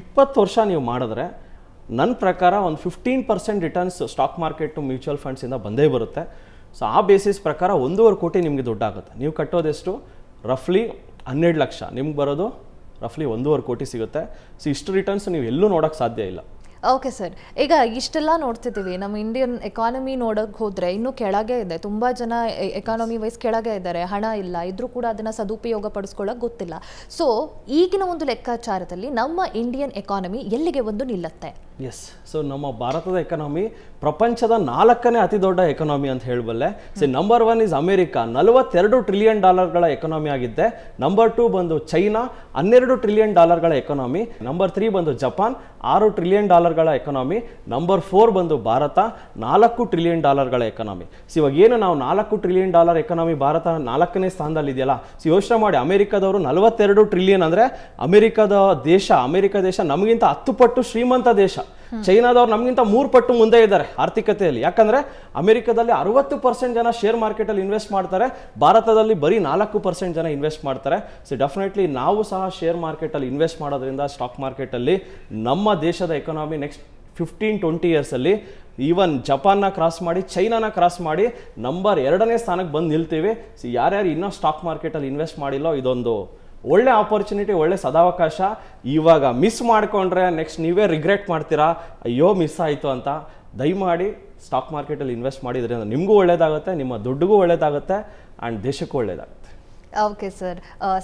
ಇಪ್ಪತ್ತು ವರ್ಷ ನೀವು ಮಾಡಿದ್ರೆ ನನ್ನ ಪ್ರಕಾರ ಒಂದು fifteen percent returns stock market mutual ಫಂಡ್ಸಿಂದ ಬಂದೇ ಬರುತ್ತೆ ಸೊ ಆ ಬೇಸಿಸ್ ಪ್ರಕಾರ ಒಂದೂವರೆ ಕೋಟಿ ನಿಮಗೆ ದುಡ್ಡಾಗುತ್ತೆ ನೀವು ಕಟ್ಟೋದೆಷ್ಟು ರಫ್ಲಿ ಹನ್ನೆರಡು ಲಕ್ಷ ನಿಮ್ಗೆ ಬರೋದು ರಫ್ಲಿ ಒಂದೂವರೆ ಕೋಟಿ ಸಿಗುತ್ತೆ ಸೊ ಇಷ್ಟು ರಿಟರ್ನ್ಸ್ ನೀವು ಎಲ್ಲೂ ನೋಡೋಕ್ಕೆ ಸಾಧ್ಯ ಇಲ್ಲ ಓಕೆ ಸರ್ ಈಗ ಇಷ್ಟೆಲ್ಲ ನೋಡ್ತಿದ್ದೀವಿ ನಮ್ಮ ಇಂಡಿಯನ್ ಎಕಾನಮಿ ನೋಡೋಕ್ಕೆ ಹೋದರೆ ಇನ್ನೂ ಕೆಳಗೆ ಇದೆ ತುಂಬ ಜನ ಎಕಾನಮಿ ವೈಸ್ ಕೆಳಗೆ ಇದ್ದಾರೆ ಹಣ ಇಲ್ಲ ಇದ್ರೂ ಕೂಡ ಅದನ್ನು ಸದುಪಯೋಗ ಪಡಿಸ್ಕೊಳ್ಳೋಕೆ ಗೊತ್ತಿಲ್ಲ ಸೊ ಈಗಿನ ಒಂದು ಲೆಕ್ಕಾಚಾರದಲ್ಲಿ ನಮ್ಮ ಇಂಡಿಯನ್ ಎಕಾನಮಿ ಎಲ್ಲಿಗೆ ಒಂದು ನಿಲ್ಲತ್ತೆ ಎಸ್ ಸೊ ನಮ್ಮ ಭಾರತದ ಎಕನಾಮಿ ಪ್ರಪಂಚದ ನಾಲ್ಕನೇ ಅತಿ ದೊಡ್ಡ ಎಕನಾಮಿ ಅಂತ ಹೇಳಬಲ್ಲೆ so number one is America ನಲವತ್ತೆರಡು ಟ್ರಿಲಿಯನ್ ಡಾಲರ್ಗಳ ಎಕನಾಮಿ ಆಗಿದ್ದೆ ನಂಬರ್ ಟೂ ಬಂದು ಚೈನಾ ಹನ್ನೆರಡು ಟ್ರಿಲಿಯನ್ ಡಾಲರ್ಗಳ ಎಕನಾಮಿ ನಂಬರ್ ತ್ರೀ ಬಂದು ಜಪಾನ್ ಆರು ಟ್ರಿಲಿಯನ್ ಡಾಲರ್ಗಳ ಎಕನಾಮಿ ನಂಬರ್ ಫೋರ್ ಬಂದು ಭಾರತ ನಾಲ್ಕು ಟ್ರಿಲಿಯನ್ ಡಾಲರ್ಗಳ ಎಕನಾಮಿ ಸೊ ಇವಾಗ ಏನು ನಾವು ನಾಲ್ಕು ಟ್ರಿಲಿಯನ್ ಡಾಲರ್ ಎಕನಾಮಿ ಭಾರತ ನಾಲ್ಕನೇ ಸ್ಥಾನದಲ್ಲಿ ಇದೆಯಲ್ಲ ಸೊ ಯೋಚನೆ ಮಾಡಿ ಅಮೆರಿಕದವರು ನಲವತ್ತೆರಡು ಟ್ರಿಲಿಯನ್ ಅಂದರೆ ಅಮೆರಿಕದ ದೇಶ ಅಮೆರಿಕ ದೇಶ ನಮಗಿಂತ ಹತ್ತು ಪಟ್ಟು ಶ್ರೀಮಂತ ದೇಶ ಚೈನಾದವ್ರು ನಮಗಿಂತ ಮೂರು ಪಟ್ಟು ಮುಂದೆ ಇದ್ದಾರೆ ಆರ್ಥಿಕತೆಯಲ್ಲಿ ಯಾಕಂದ್ರೆ ಅಮೆರಿಕದಲ್ಲಿ ಅರವತ್ತು ಪರ್ಸೆಂಟ್ ಜನ ಶೇರ್ ಮಾರ್ಕೆಟಲ್ಲಿ ಇನ್ವೆಸ್ಟ್ ಮಾಡ್ತಾರೆ ಭಾರತದಲ್ಲಿ ಬರೀ ನಾಲ್ಕು ಪರ್ಸೆಂಟ್ ಜನ ಇನ್ವೆಸ್ಟ್ ಮಾಡ್ತಾರೆ ಸೊ ಡೆಫಿನೆಟ್ಲಿ ನಾವು ಸಹ ಶೇರ್ ಮಾರ್ಕೆಟಲ್ಲಿ ಇನ್ವೆಸ್ಟ್ ಮಾಡೋದ್ರಿಂದ ಸ್ಟಾಕ್ ಮಾರ್ಕೆಟಲ್ಲಿ ನಮ್ಮ ದೇಶದ ಎಕನಾಮಿ ನೆಕ್ಸ್ಟ್ ಫಿಫ್ಟೀನ್ ಟ್ವೆಂಟಿ ಇಯರ್ಸಲ್ಲಿ ಈವನ್ ಜಪಾನ್ನ ಕ್ರಾಸ್ ಮಾಡಿ ಚೈನಾನ ಕ್ರಾಸ್ ಮಾಡಿ ನಂಬರ್ ಎರಡನೇ ಸ್ಥಾನಕ್ಕೆ ಬಂದು ನಿಲ್ತೀವಿ ಯಾರ್ಯಾರು ಇನ್ನೂ ಸ್ಟಾಕ್ ಮಾರ್ಕೆಟಲ್ಲಿ ಇನ್ವೆಸ್ಟ್ ಮಾಡಿಲ್ಲೋ ಇದೊಂದು ಒಳ್ಳೆ ಆಪರ್ಚುನಿಟಿ ಒಳ್ಳೆ ಸದಾವಕಾಶ ಇವಾಗ ಮಿಸ್ ಮಾಡಿಕೊಂಡ್ರೆ ನೆಕ್ಸ್ಟ್ ನೀವೇ ರಿಗ್ರೆಟ್ ಮಾಡ್ತೀರಾ ಅಯ್ಯೋ ಮಿಸ್ ಆಯಿತು ಅಂತ ದಯಮಾಡಿ ಸ್ಟಾಕ್ ಮಾರ್ಕೆಟಲ್ಲಿ ಇನ್ವೆಸ್ಟ್ ಮಾಡಿದ್ರಿಂದ ನಿಮಗೂ ಒಳ್ಳೇದಾಗುತ್ತೆ ನಿಮ್ಮ ದುಡ್ಡಿಗೂ ಒಳ್ಳೇದಾಗುತ್ತೆ ಆ್ಯಂಡ್ ದೇಶಕ್ಕೂ ಒಳ್ಳೇದಾಗುತ್ತೆ ಓಕೆ ಸರ್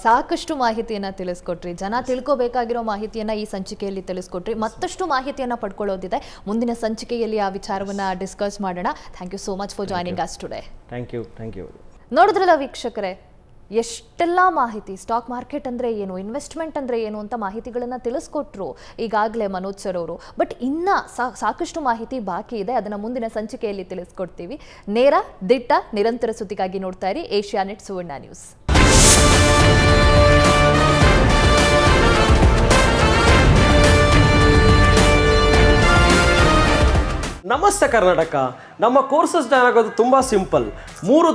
ಸಾಕಷ್ಟು ಮಾಹಿತಿಯನ್ನು ತಿಳಿಸ್ಕೊಟ್ರಿ ಜನ ತಿಳ್ಕೊಬೇಕಾಗಿರೋ ಮಾಹಿತಿಯನ್ನು ಈ ಸಂಚಿಕೆಯಲ್ಲಿ ತಿಳಿಸ್ಕೊಟ್ರಿ ಮತ್ತಷ್ಟು ಮಾಹಿತಿಯನ್ನು ಪಡ್ಕೊಳ್ಳೋದಿದೆ ಮುಂದಿನ ಸಂಚಿಕೆಯಲ್ಲಿ ಆ ವಿಚಾರವನ್ನು ಡಿಸ್ಕಸ್ ಮಾಡೋಣ thank you so much for joining us today thank you thank you ನೋಡಿದ್ರಲ್ಲ ವೀಕ್ಷಕರೇ ಎಷ್ಟೆಲ್ಲ ಮಾಹಿತಿ ಸ್ಟಾಕ್ ಮಾರ್ಕೆಟ್ ಅಂದರೆ ಏನು ಇನ್ವೆಸ್ಟ್ಮೆಂಟ್ ಅಂದರೆ ಏನು ಅಂತ ಮಾಹಿತಿಗಳನ್ನು ತಿಳಿಸ್ಕೊಟ್ರು ಈಗಾಗಲೇ ಮನೋಜ್ ಸರ್ ಅವರು ಬಟ್ ಇನ್ನ ಸಾಕಷ್ಟು ಮಾಹಿತಿ ಬಾಕಿ ಇದೆ ಅದನ್ನು ಮುಂದಿನ ಸಂಚಿಕೆಯಲ್ಲಿ ತಿಳಿಸ್ಕೊಡ್ತೀವಿ ನೇರ ದಿಟ್ಟ ನಿರಂತರ ಸುದ್ದಿಗಾಗಿ ನೋಡ್ತಾ ಇರಿ ಏಷ್ಯಾ ನೆಟ್ ಸುವರ್ಣ ನ್ಯೂಸ್ ನಮಸ್ತೆ ಕರ್ನಾಟಕ ನಮ್ಮ ಕೋರ್ಸಸ್ ಜಾಯ್ನ್ ತುಂಬ ಸಿಂಪಲ್ ಮೂರು